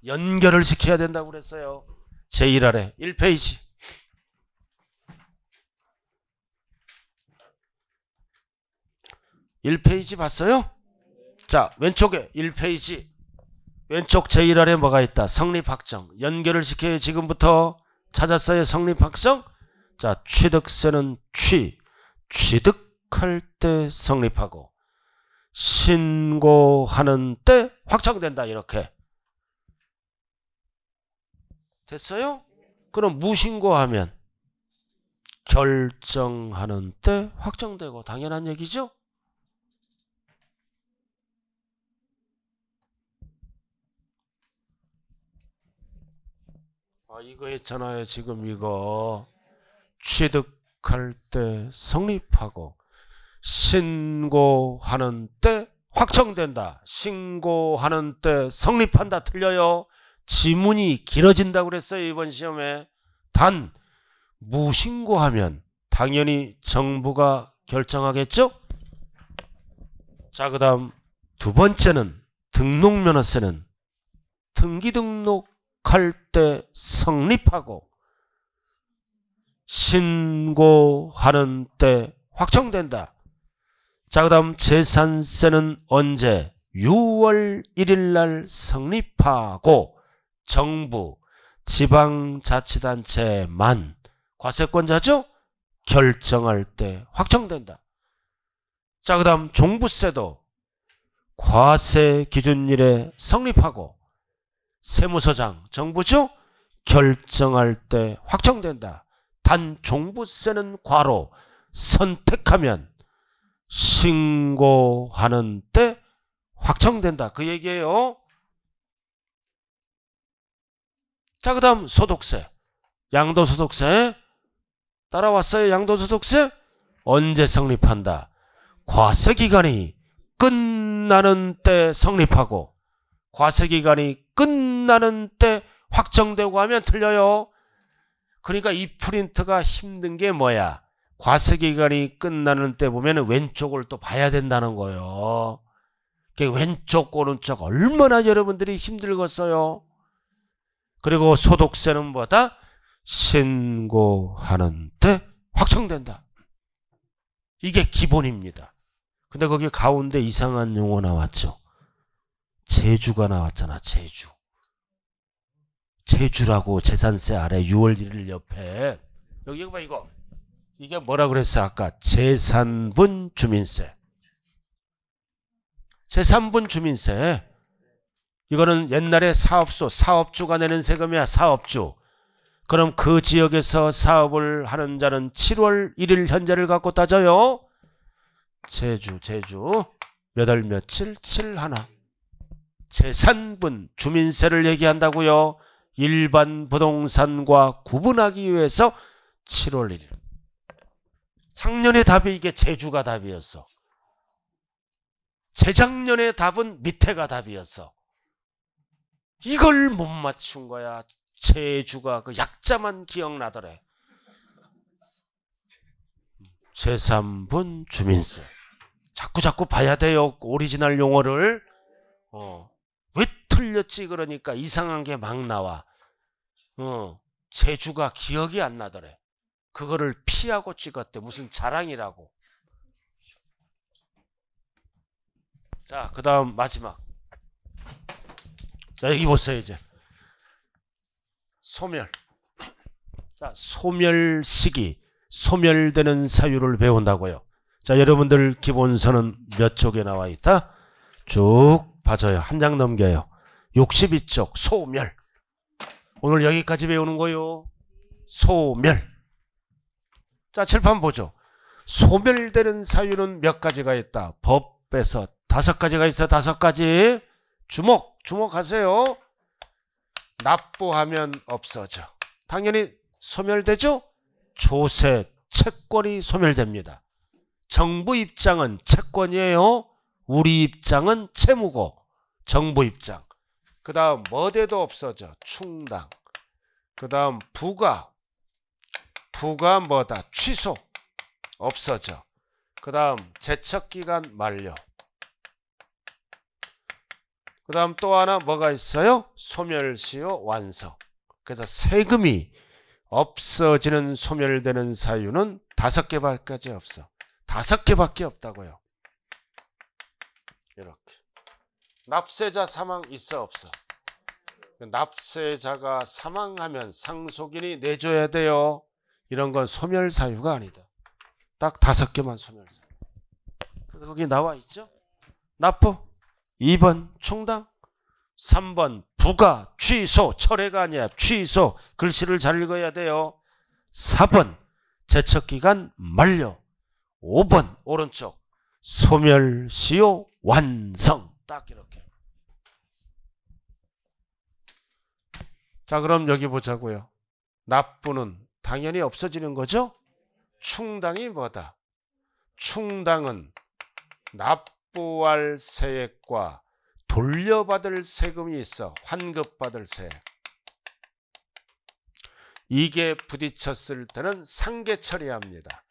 연결을 시켜야 된다고 그랬어요. 제1아래 1페이지 1페이지 봤어요? 자 왼쪽에 1페이지 왼쪽 제1아래 뭐가 있다. 성립 확정. 연결을 시켜요. 지금부터 찾았어요. 성립 확정. 자, 취득세는 취, 취득할 때 성립하고 신고하는 때 확정된다 이렇게. 됐어요? 그럼 무신고하면 결정하는 때 확정되고 당연한 얘기죠? 아 이거 했잖아요 지금 이거 취득할 때 성립하고 신고하는 때 확정된다. 신고하는 때 성립한다. 틀려요. 지문이 길어진다고 그랬어요. 이번 시험에. 단 무신고하면 당연히 정부가 결정하겠죠? 자, 그 다음 두 번째는 등록면허세는 등기등록할 때 성립하고 신고하는 때 확정된다. 자, 그 다음 재산세는 언제? 6월 1일 날 성립하고 정부, 지방자치단체만 과세권자죠? 결정할 때 확정된다. 자, 그 다음 종부세도 과세 기준일에 성립하고 세무서장, 정부죠? 결정할 때 확정된다. 단 종부세는 과로 선택하면 신고하는 때 확정된다. 그 얘기예요. 자, 그 다음 소득세. 양도소득세. 따라왔어요. 양도소득세. 언제 성립한다? 과세기간이 끝나는 때 성립하고 과세기간이 끝나는 때 확정되고 하면 틀려요. 그러니까 이 프린트가 힘든 게 뭐야? 과세기간이 끝나는 때 보면 왼쪽을 또 봐야 된다는 거예요. 왼쪽 오른쪽 얼마나 여러분들이 힘들겠어요. 그리고 소득세는 뭐다? 신고하는 때 확정된다. 이게 기본입니다. 근데 거기 가운데 이상한 용어 나왔죠. 제주가 나왔잖아, 제주. 제주라고 재산세 아래 6월 1일 옆에 여기 이거 봐 이거 이게 뭐라 그랬어 아까 재산분 주민세 재산분 주민세 이거는 옛날에 사업소 사업주가 내는 세금이야 사업주 그럼 그 지역에서 사업을 하는 자는 7월 1일 현재를 갖고 따져요 제주 제주 몇월 며칠 7 하나 재산분 주민세를 얘기한다고요 일반 부동산과 구분하기 위해서 7월 1일. 작년의 답이 이게 제주가 답이었어. 재작년의 답은 밑에가 답이었어. 이걸 못 맞춘 거야. 제주가 그 약자만 기억나더래. 제3분 주민세. 자꾸 자꾸 봐야 돼요. 그 오리지널 용어를. 어. 틀렸지 그러니까 이상한 게 막 나와. 어, 제주가 기억이 안 나더래. 그거를 피하고 찍었대. 무슨 자랑이라고. 자, 그 다음 마지막. 자, 여기 보세요, 이제. 소멸. 자, 소멸 시기. 소멸되는 사유를 배운다고요. 자, 여러분들 기본서는 몇 쪽에 나와 있다? 쭉 봐줘요. 한 장 넘겨요. 62쪽 소멸. 오늘 여기까지 배우는 거요. 소멸. 자, 칠판 보죠. 소멸되는 사유는 몇 가지가 있다. 법에서 다섯 가지가 있어. 다섯 가지. 주목, 주목하세요. 납부하면 없어져. 당연히 소멸되죠? 조세, 채권이 소멸됩니다. 정부 입장은 채권이에요. 우리 입장은 채무고 정부 입장. 그 다음 머대도 없어져 충당 그 다음 부가 부가 뭐다 취소 없어져 그 다음 제척기간 만료 그 다음 또 하나 뭐가 있어요? 소멸시효 완성 그래서 세금이 없어지는 소멸되는 사유는 다섯 개밖에 없어 다섯 개밖에 없다고요 납세자 사망 있어 없어? 납세자가 사망하면 상속인이 내줘야 돼요. 이런 건 소멸 사유가 아니다. 딱 다섯 개만 소멸 사유. 거기 나와 있죠? 납부, 2번 충당, 3번 부가, 취소, 철회가 아니야. 취소. 글씨를 잘 읽어야 돼요. 4번 제척기간 만료. 5번 오른쪽 소멸시효 완성. 딱 이렇게. 자, 그럼 여기 보자고요. 납부는 당연히 없어지는 거죠? 충당이 뭐다? 충당은 납부할 세액과 돌려받을 세금이 있어. 환급받을 세액. 이게 부딪혔을 때는 상계 처리합니다.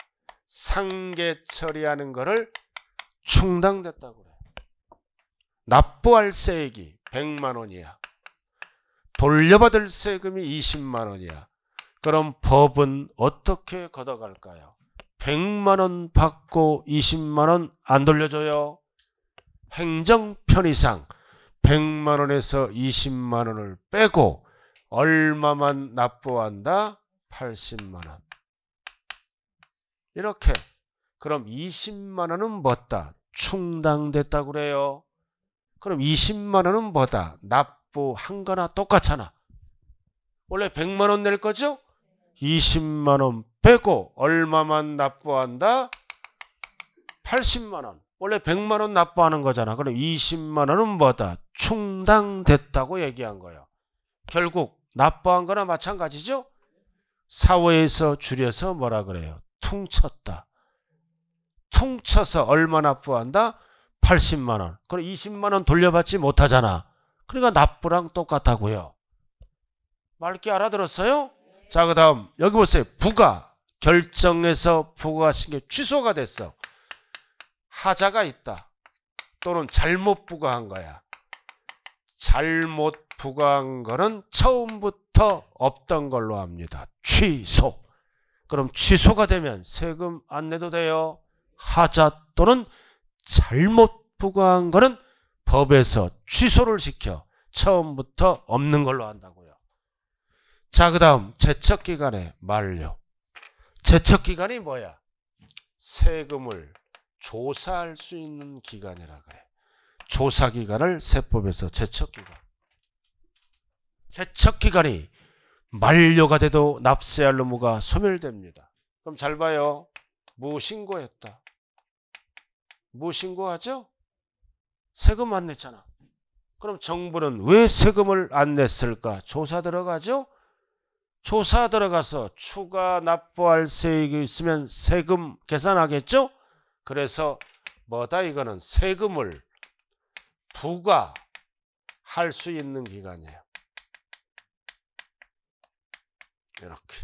상계 처리하는 거를 충당됐다고 그래요. 납부할 세액이 100만 원이야. 돌려받을 세금이 20만 원이야. 그럼 법은 어떻게 걷어갈까요? 100만 원 받고 20만 원 안 돌려줘요. 행정 편의상 100만 원에서 20만 원을 빼고 얼마만 납부한다? 80만 원. 이렇게 그럼 20만 원은 뭐다? 충당됐다고 그래요. 그럼 20만 원은 뭐다? 납부한 거나 똑같잖아. 원래 100만 원 낼 거죠? 20만 원 빼고 얼마만 납부한다? 80만 원. 원래 100만 원 납부하는 거잖아. 그럼 20만 원은 뭐다? 충당됐다고 얘기한 거예요. 결국 납부한 거나 마찬가지죠? 사회에서 줄여서 뭐라 그래요? 퉁쳤다. 퉁쳐서 얼마 납부한다? 80만 원. 그럼 20만 원 돌려받지 못하잖아. 그러니까 납부랑 똑같다고요. 맑게 알아들었어요? 자, 그 다음 여기 보세요. 부가 결정에서 부과하신 게 취소가 됐어. 하자가 있다. 또는 잘못 부과한 거야. 잘못 부과한 거는 처음부터 없던 걸로 합니다. 취소. 그럼 취소가 되면 세금 안 내도 돼요. 하자 또는 잘못 부과한 거는 법에서 취소를 시켜 처음부터 없는 걸로 한다고요. 자, 그 다음 제척기간의 만료. 제척기간이 뭐야? 세금을 조사할 수 있는 기간이라 그래. 조사기간을 세법에서 제척기간. 제척기간이 만료가 돼도 납세할 의무가 소멸됩니다. 그럼 잘 봐요. 무신고했다. 무 뭐 신고하죠? 세금 안 냈잖아. 그럼 정부는 왜 세금을 안 냈을까? 조사 들어가죠? 조사 들어가서 추가 납부할 세액이 있으면 세금 계산하겠죠? 그래서 뭐다 이거는 세금을 부과할 수 있는 기간이에요. 이렇게.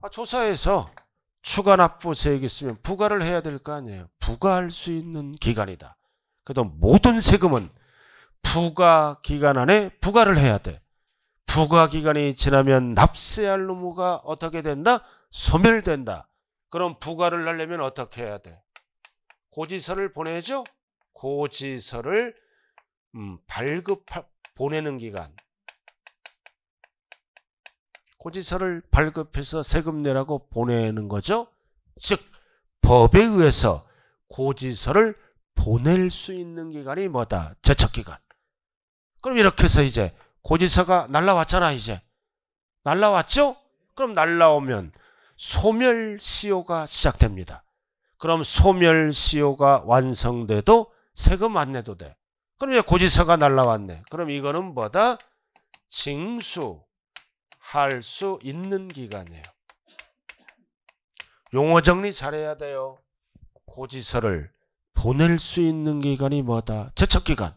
아, 조사해서 추가 납부 세액이 있으면 부과를 해야 될 거 아니에요. 부과할 수 있는 기간이다. 그다음 모든 세금은 부과 기간 안에 부과를 해야 돼. 부과 기간이 지나면 납세할 의무가 어떻게 된다? 소멸된다. 그럼 부과를 하려면 어떻게 해야 돼? 고지서를 보내죠. 고지서를 음, 발급 보내는 기간 고지서를 발급해서 세금 내라고 보내는 거죠. 즉 법에 의해서 고지서를 보낼 수 있는 기간이 뭐다? 제척기간. 그럼 이렇게 해서 이제 고지서가 날라왔잖아 이제. 날라왔죠? 그럼 날라오면 소멸시효가 시작됩니다. 그럼 소멸시효가 완성돼도 세금 안 내도 돼. 그럼 이제 고지서가 날라왔네. 그럼 이거는 뭐다? 징수 할수 있는 기간이에요. 용어 정리 잘해야 돼요. 고지서를 보낼 수 있는 기간이 뭐다? 제척 기간.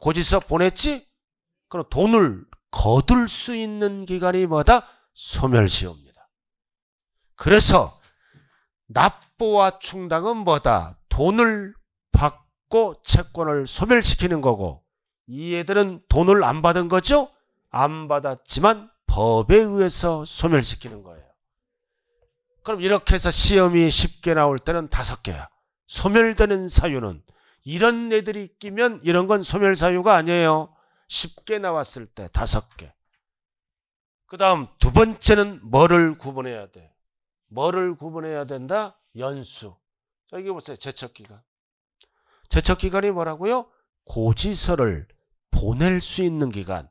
고지서 보냈지? 그럼 돈을 거둘 수 있는 기간이 뭐다? 소멸시효입니다. 그래서 납부와 충당은 뭐다? 돈을 받고 채권을 소멸시키는 거고 이 애들은 돈을 안 받은 거죠? 안 받았지만 법에 의해서 소멸시키는 거예요. 그럼 이렇게 해서 시험이 쉽게 나올 때는 다섯 개야. 소멸되는 사유는 이런 애들이 끼면 이런 건 소멸 사유가 아니에요. 쉽게 나왔을 때 다섯 개. 그 다음 두 번째는 뭐를 구분해야 돼? 뭐를 구분해야 된다? 연수. 여기 보세요. 제척기간. 제척기간이 뭐라고요? 고지서를 보낼 수 있는 기간.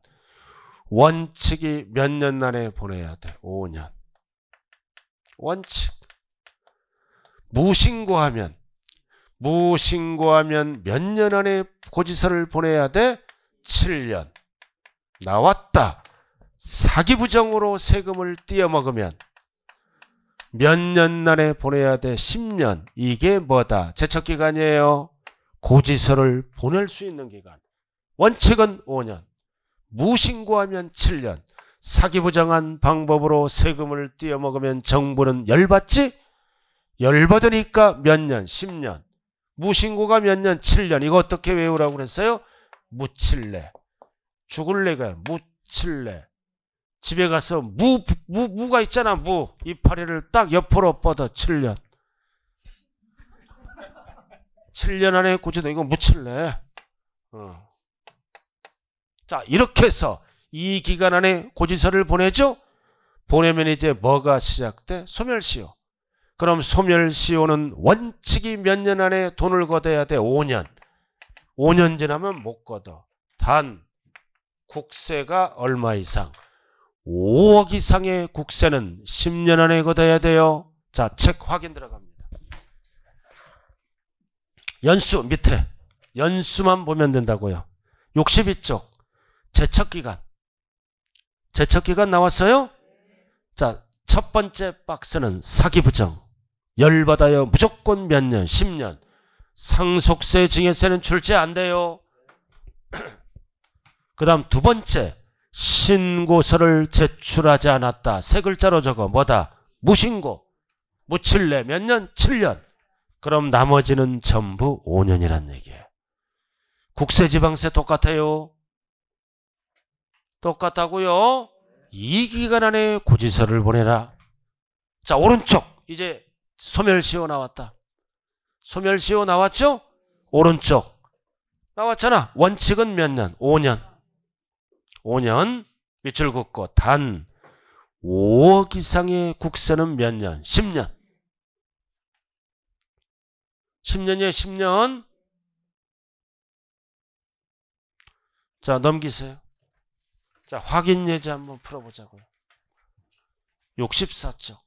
원칙이 몇 년 안에 보내야 돼? 5년. 원칙. 무신고하면 무신고하면 몇 년 안에 고지서를 보내야 돼? 7년. 나왔다. 사기부정으로 세금을 띄어먹으면 몇 년 안에 보내야 돼? 10년. 이게 뭐다? 제척기간이에요. 고지서를 보낼 수 있는 기간. 원칙은 5년. 무신고하면 7년, 사기부정한 방법으로 세금을 떼어먹으면 정부는 열받지? 열받으니까 몇 년? 10년. 무신고가 몇 년? 7년. 이거 어떻게 외우라고 그랬어요? 무칠래. 죽을래가 무칠래. 집에 가서 무, 무, 무가 있잖아, 무. 이파리를 딱 옆으로 뻗어, 7년. 7년 안에 고쳐도 이거 무칠래. 어. 자, 이렇게 해서 이 기간 안에 고지서를 보내죠? 보내면 이제 뭐가 시작돼? 소멸시효. 그럼 소멸시효는 원칙이 몇 년 안에 돈을 걷어야 돼? 5년. 5년 지나면 못 걷어. 단, 국세가 얼마 이상? 5억 이상의 국세는 10년 안에 걷어야 돼요. 자, 책 확인 들어갑니다. 연수 밑에. 연수만 보면 된다고요. 62쪽. 제척기간. 제척기간 나왔어요? 자, 첫 번째 박스는 사기부정. 열받아요. 무조건 몇 년, 10년. 상속세, 증여세는 출제 안 돼요. 그 다음 두 번째, 신고서를 제출하지 않았다. 세 글자로 적어. 뭐다? 무신고. 무칠래. 몇 년? 7년. 그럼 나머지는 전부 5년이란 얘기예요. 국세지방세 똑같아요. 똑같다고요. 이 기간 안에 고지서를 보내라. 자 오른쪽 이제 소멸시효 나왔다. 소멸시효 나왔죠? 오른쪽 나왔잖아. 원칙은 몇 년? 5년. 5년 밑줄 긋고 단 5억 이상의 국세는 몇 년? 10년. 10년이에요. 10년. 자 넘기세요. 자, 확인 예제 한번 풀어보자고요. 64쪽.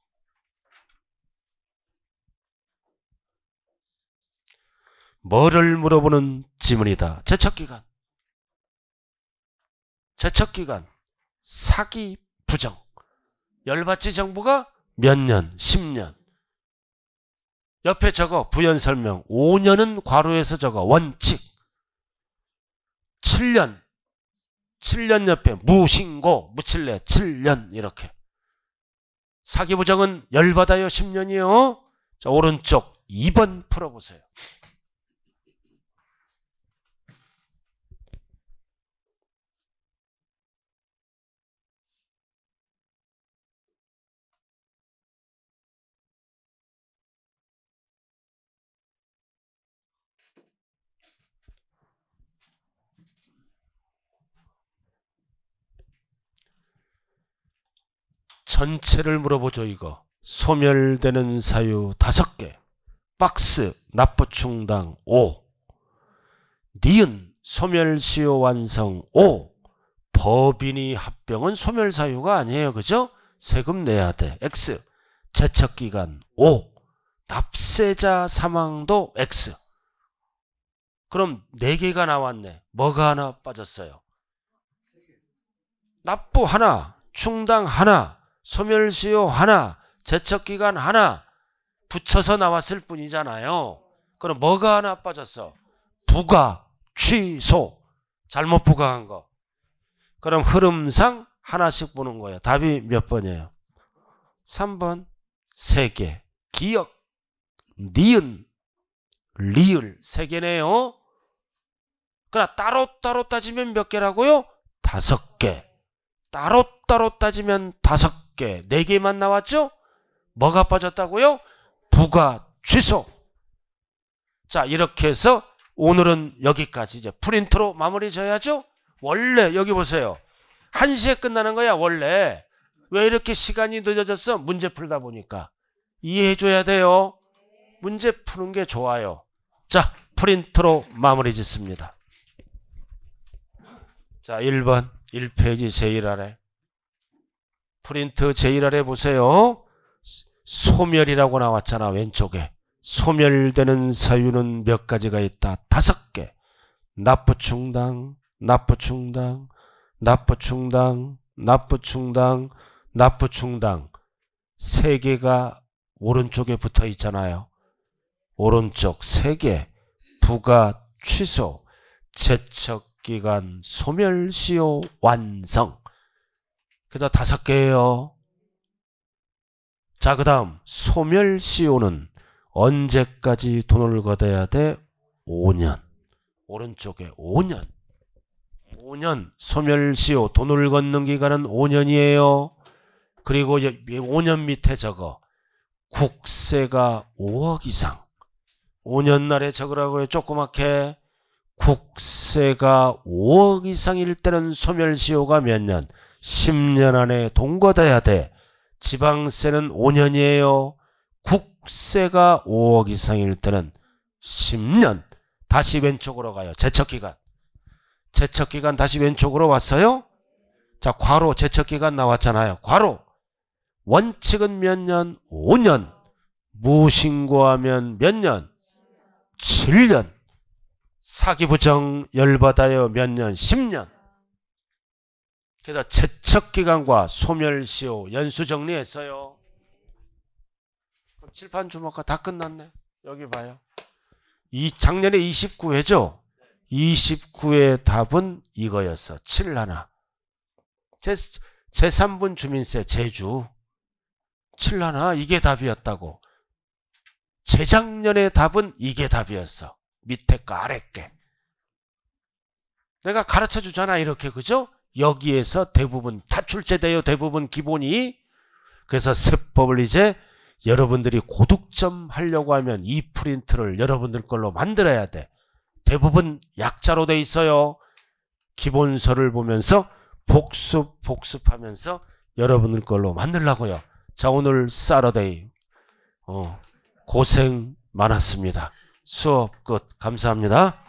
뭐를 물어보는 지문이다. 제척기간. 제척기간. 사기 부정. 열받지 정부가 몇 년, 10년. 옆에 적어 부연 설명. 5년은 과로에서 적어 원칙. 7년 7년 옆에 무신고 무칠래 7년 이렇게 사기부정은 열받아요 10년이요 자 오른쪽 2번 풀어보세요 전체를 물어보죠 이거 소멸되는 사유 다섯 개 박스 납부충당 5 니은 소멸시효 완성 5 법인이 합병은 소멸사유가 아니에요 그죠? 세금 내야 돼 X 제척기간 5 납세자 사망도 X 그럼 4개가 나왔네 뭐가 하나 빠졌어요 납부 하나 충당 하나 소멸시효 하나, 제척기간 하나 붙여서 나왔을 뿐이잖아요. 그럼 뭐가 하나 빠졌어? 부가, 취소, 잘못 부과한 거. 그럼 흐름상 하나씩 보는 거예요. 답이 몇 번이에요? 3번, 세계, 기억, 니은, 리을, 세 개네요. 그러나 따로따로 따지면 몇 개라고요? 다 개. 따로따로 따지면 다섯 개, 4개만 나왔죠? 뭐가 빠졌다고요? 부가 취소. 자 이렇게 해서 오늘은 여기까지 이제 프린트로 마무리 져야죠? 원래 여기 보세요. 1시에 끝나는 거야 원래. 왜 이렇게 시간이 늦어졌어? 문제 풀다 보니까. 이해해줘야 돼요. 문제 푸는 게 좋아요. 자, 프린트로 마무리 짓습니다. 자, 1번 1페이지 제일 아래 프린트 제일 아래 보세요. 소멸이라고 나왔잖아 왼쪽에. 소멸되는 사유는 몇 가지가 있다. 다섯 개. 납부충당, 납부충당, 납부충당, 납부충당, 납부충당. 세 개가 오른쪽에 붙어 있잖아요. 오른쪽 세 개. 부가 취소, 제척기간 소멸시효 완성. 그다 다섯 개예요. 자, 그다음 소멸 CO는 언제까지 돈을 걷어야 돼? 5년. 오른쪽에 5년. 5년 소멸 CO 돈을 걷는 기간은 5년이에요. 그리고 5년 밑에 적어 국세가 5억 이상 5년 날에 적으라고 해 조그맣게 국세가 5억 이상일 때는 소멸시효가 몇 년? 10년 안에 동거돼야 돼. 지방세는 5년이에요. 국세가 5억 이상일 때는 10년. 다시 왼쪽으로 가요. 제척기간. 제척기간 다시 왼쪽으로 왔어요? 자, 과로 제척기간 나왔잖아요. 과로. 원칙은 몇 년? 5년. 무신고하면 몇 년? 7년. 사기부정 열받아요 몇 년? 10년. 그래서 제척기간과 소멸시효 연수 정리했어요. 칠판 주목화 다 끝났네. 여기 봐요. 이 작년에 29회죠. 29회 답은 이거였어. 7 하나. 제3분 주민세 제주. 7 하나 이게 답이었다고. 재작년의 답은 이게 답이었어. 밑에 거 아래 게. 내가 가르쳐 주잖아 이렇게 그죠? 여기에서 대부분 다 출제돼요. 대부분 기본이. 그래서 세법을 이제 여러분들이 고득점 하려고 하면 이 프린트를 여러분들 걸로 만들어야 돼. 대부분 약자로 돼 있어요. 기본서를 보면서 복습 복습하면서 여러분들 걸로 만들라고요. 자 오늘 사러데이 어, 고생 많았습니다. 수업 끝. 감사합니다.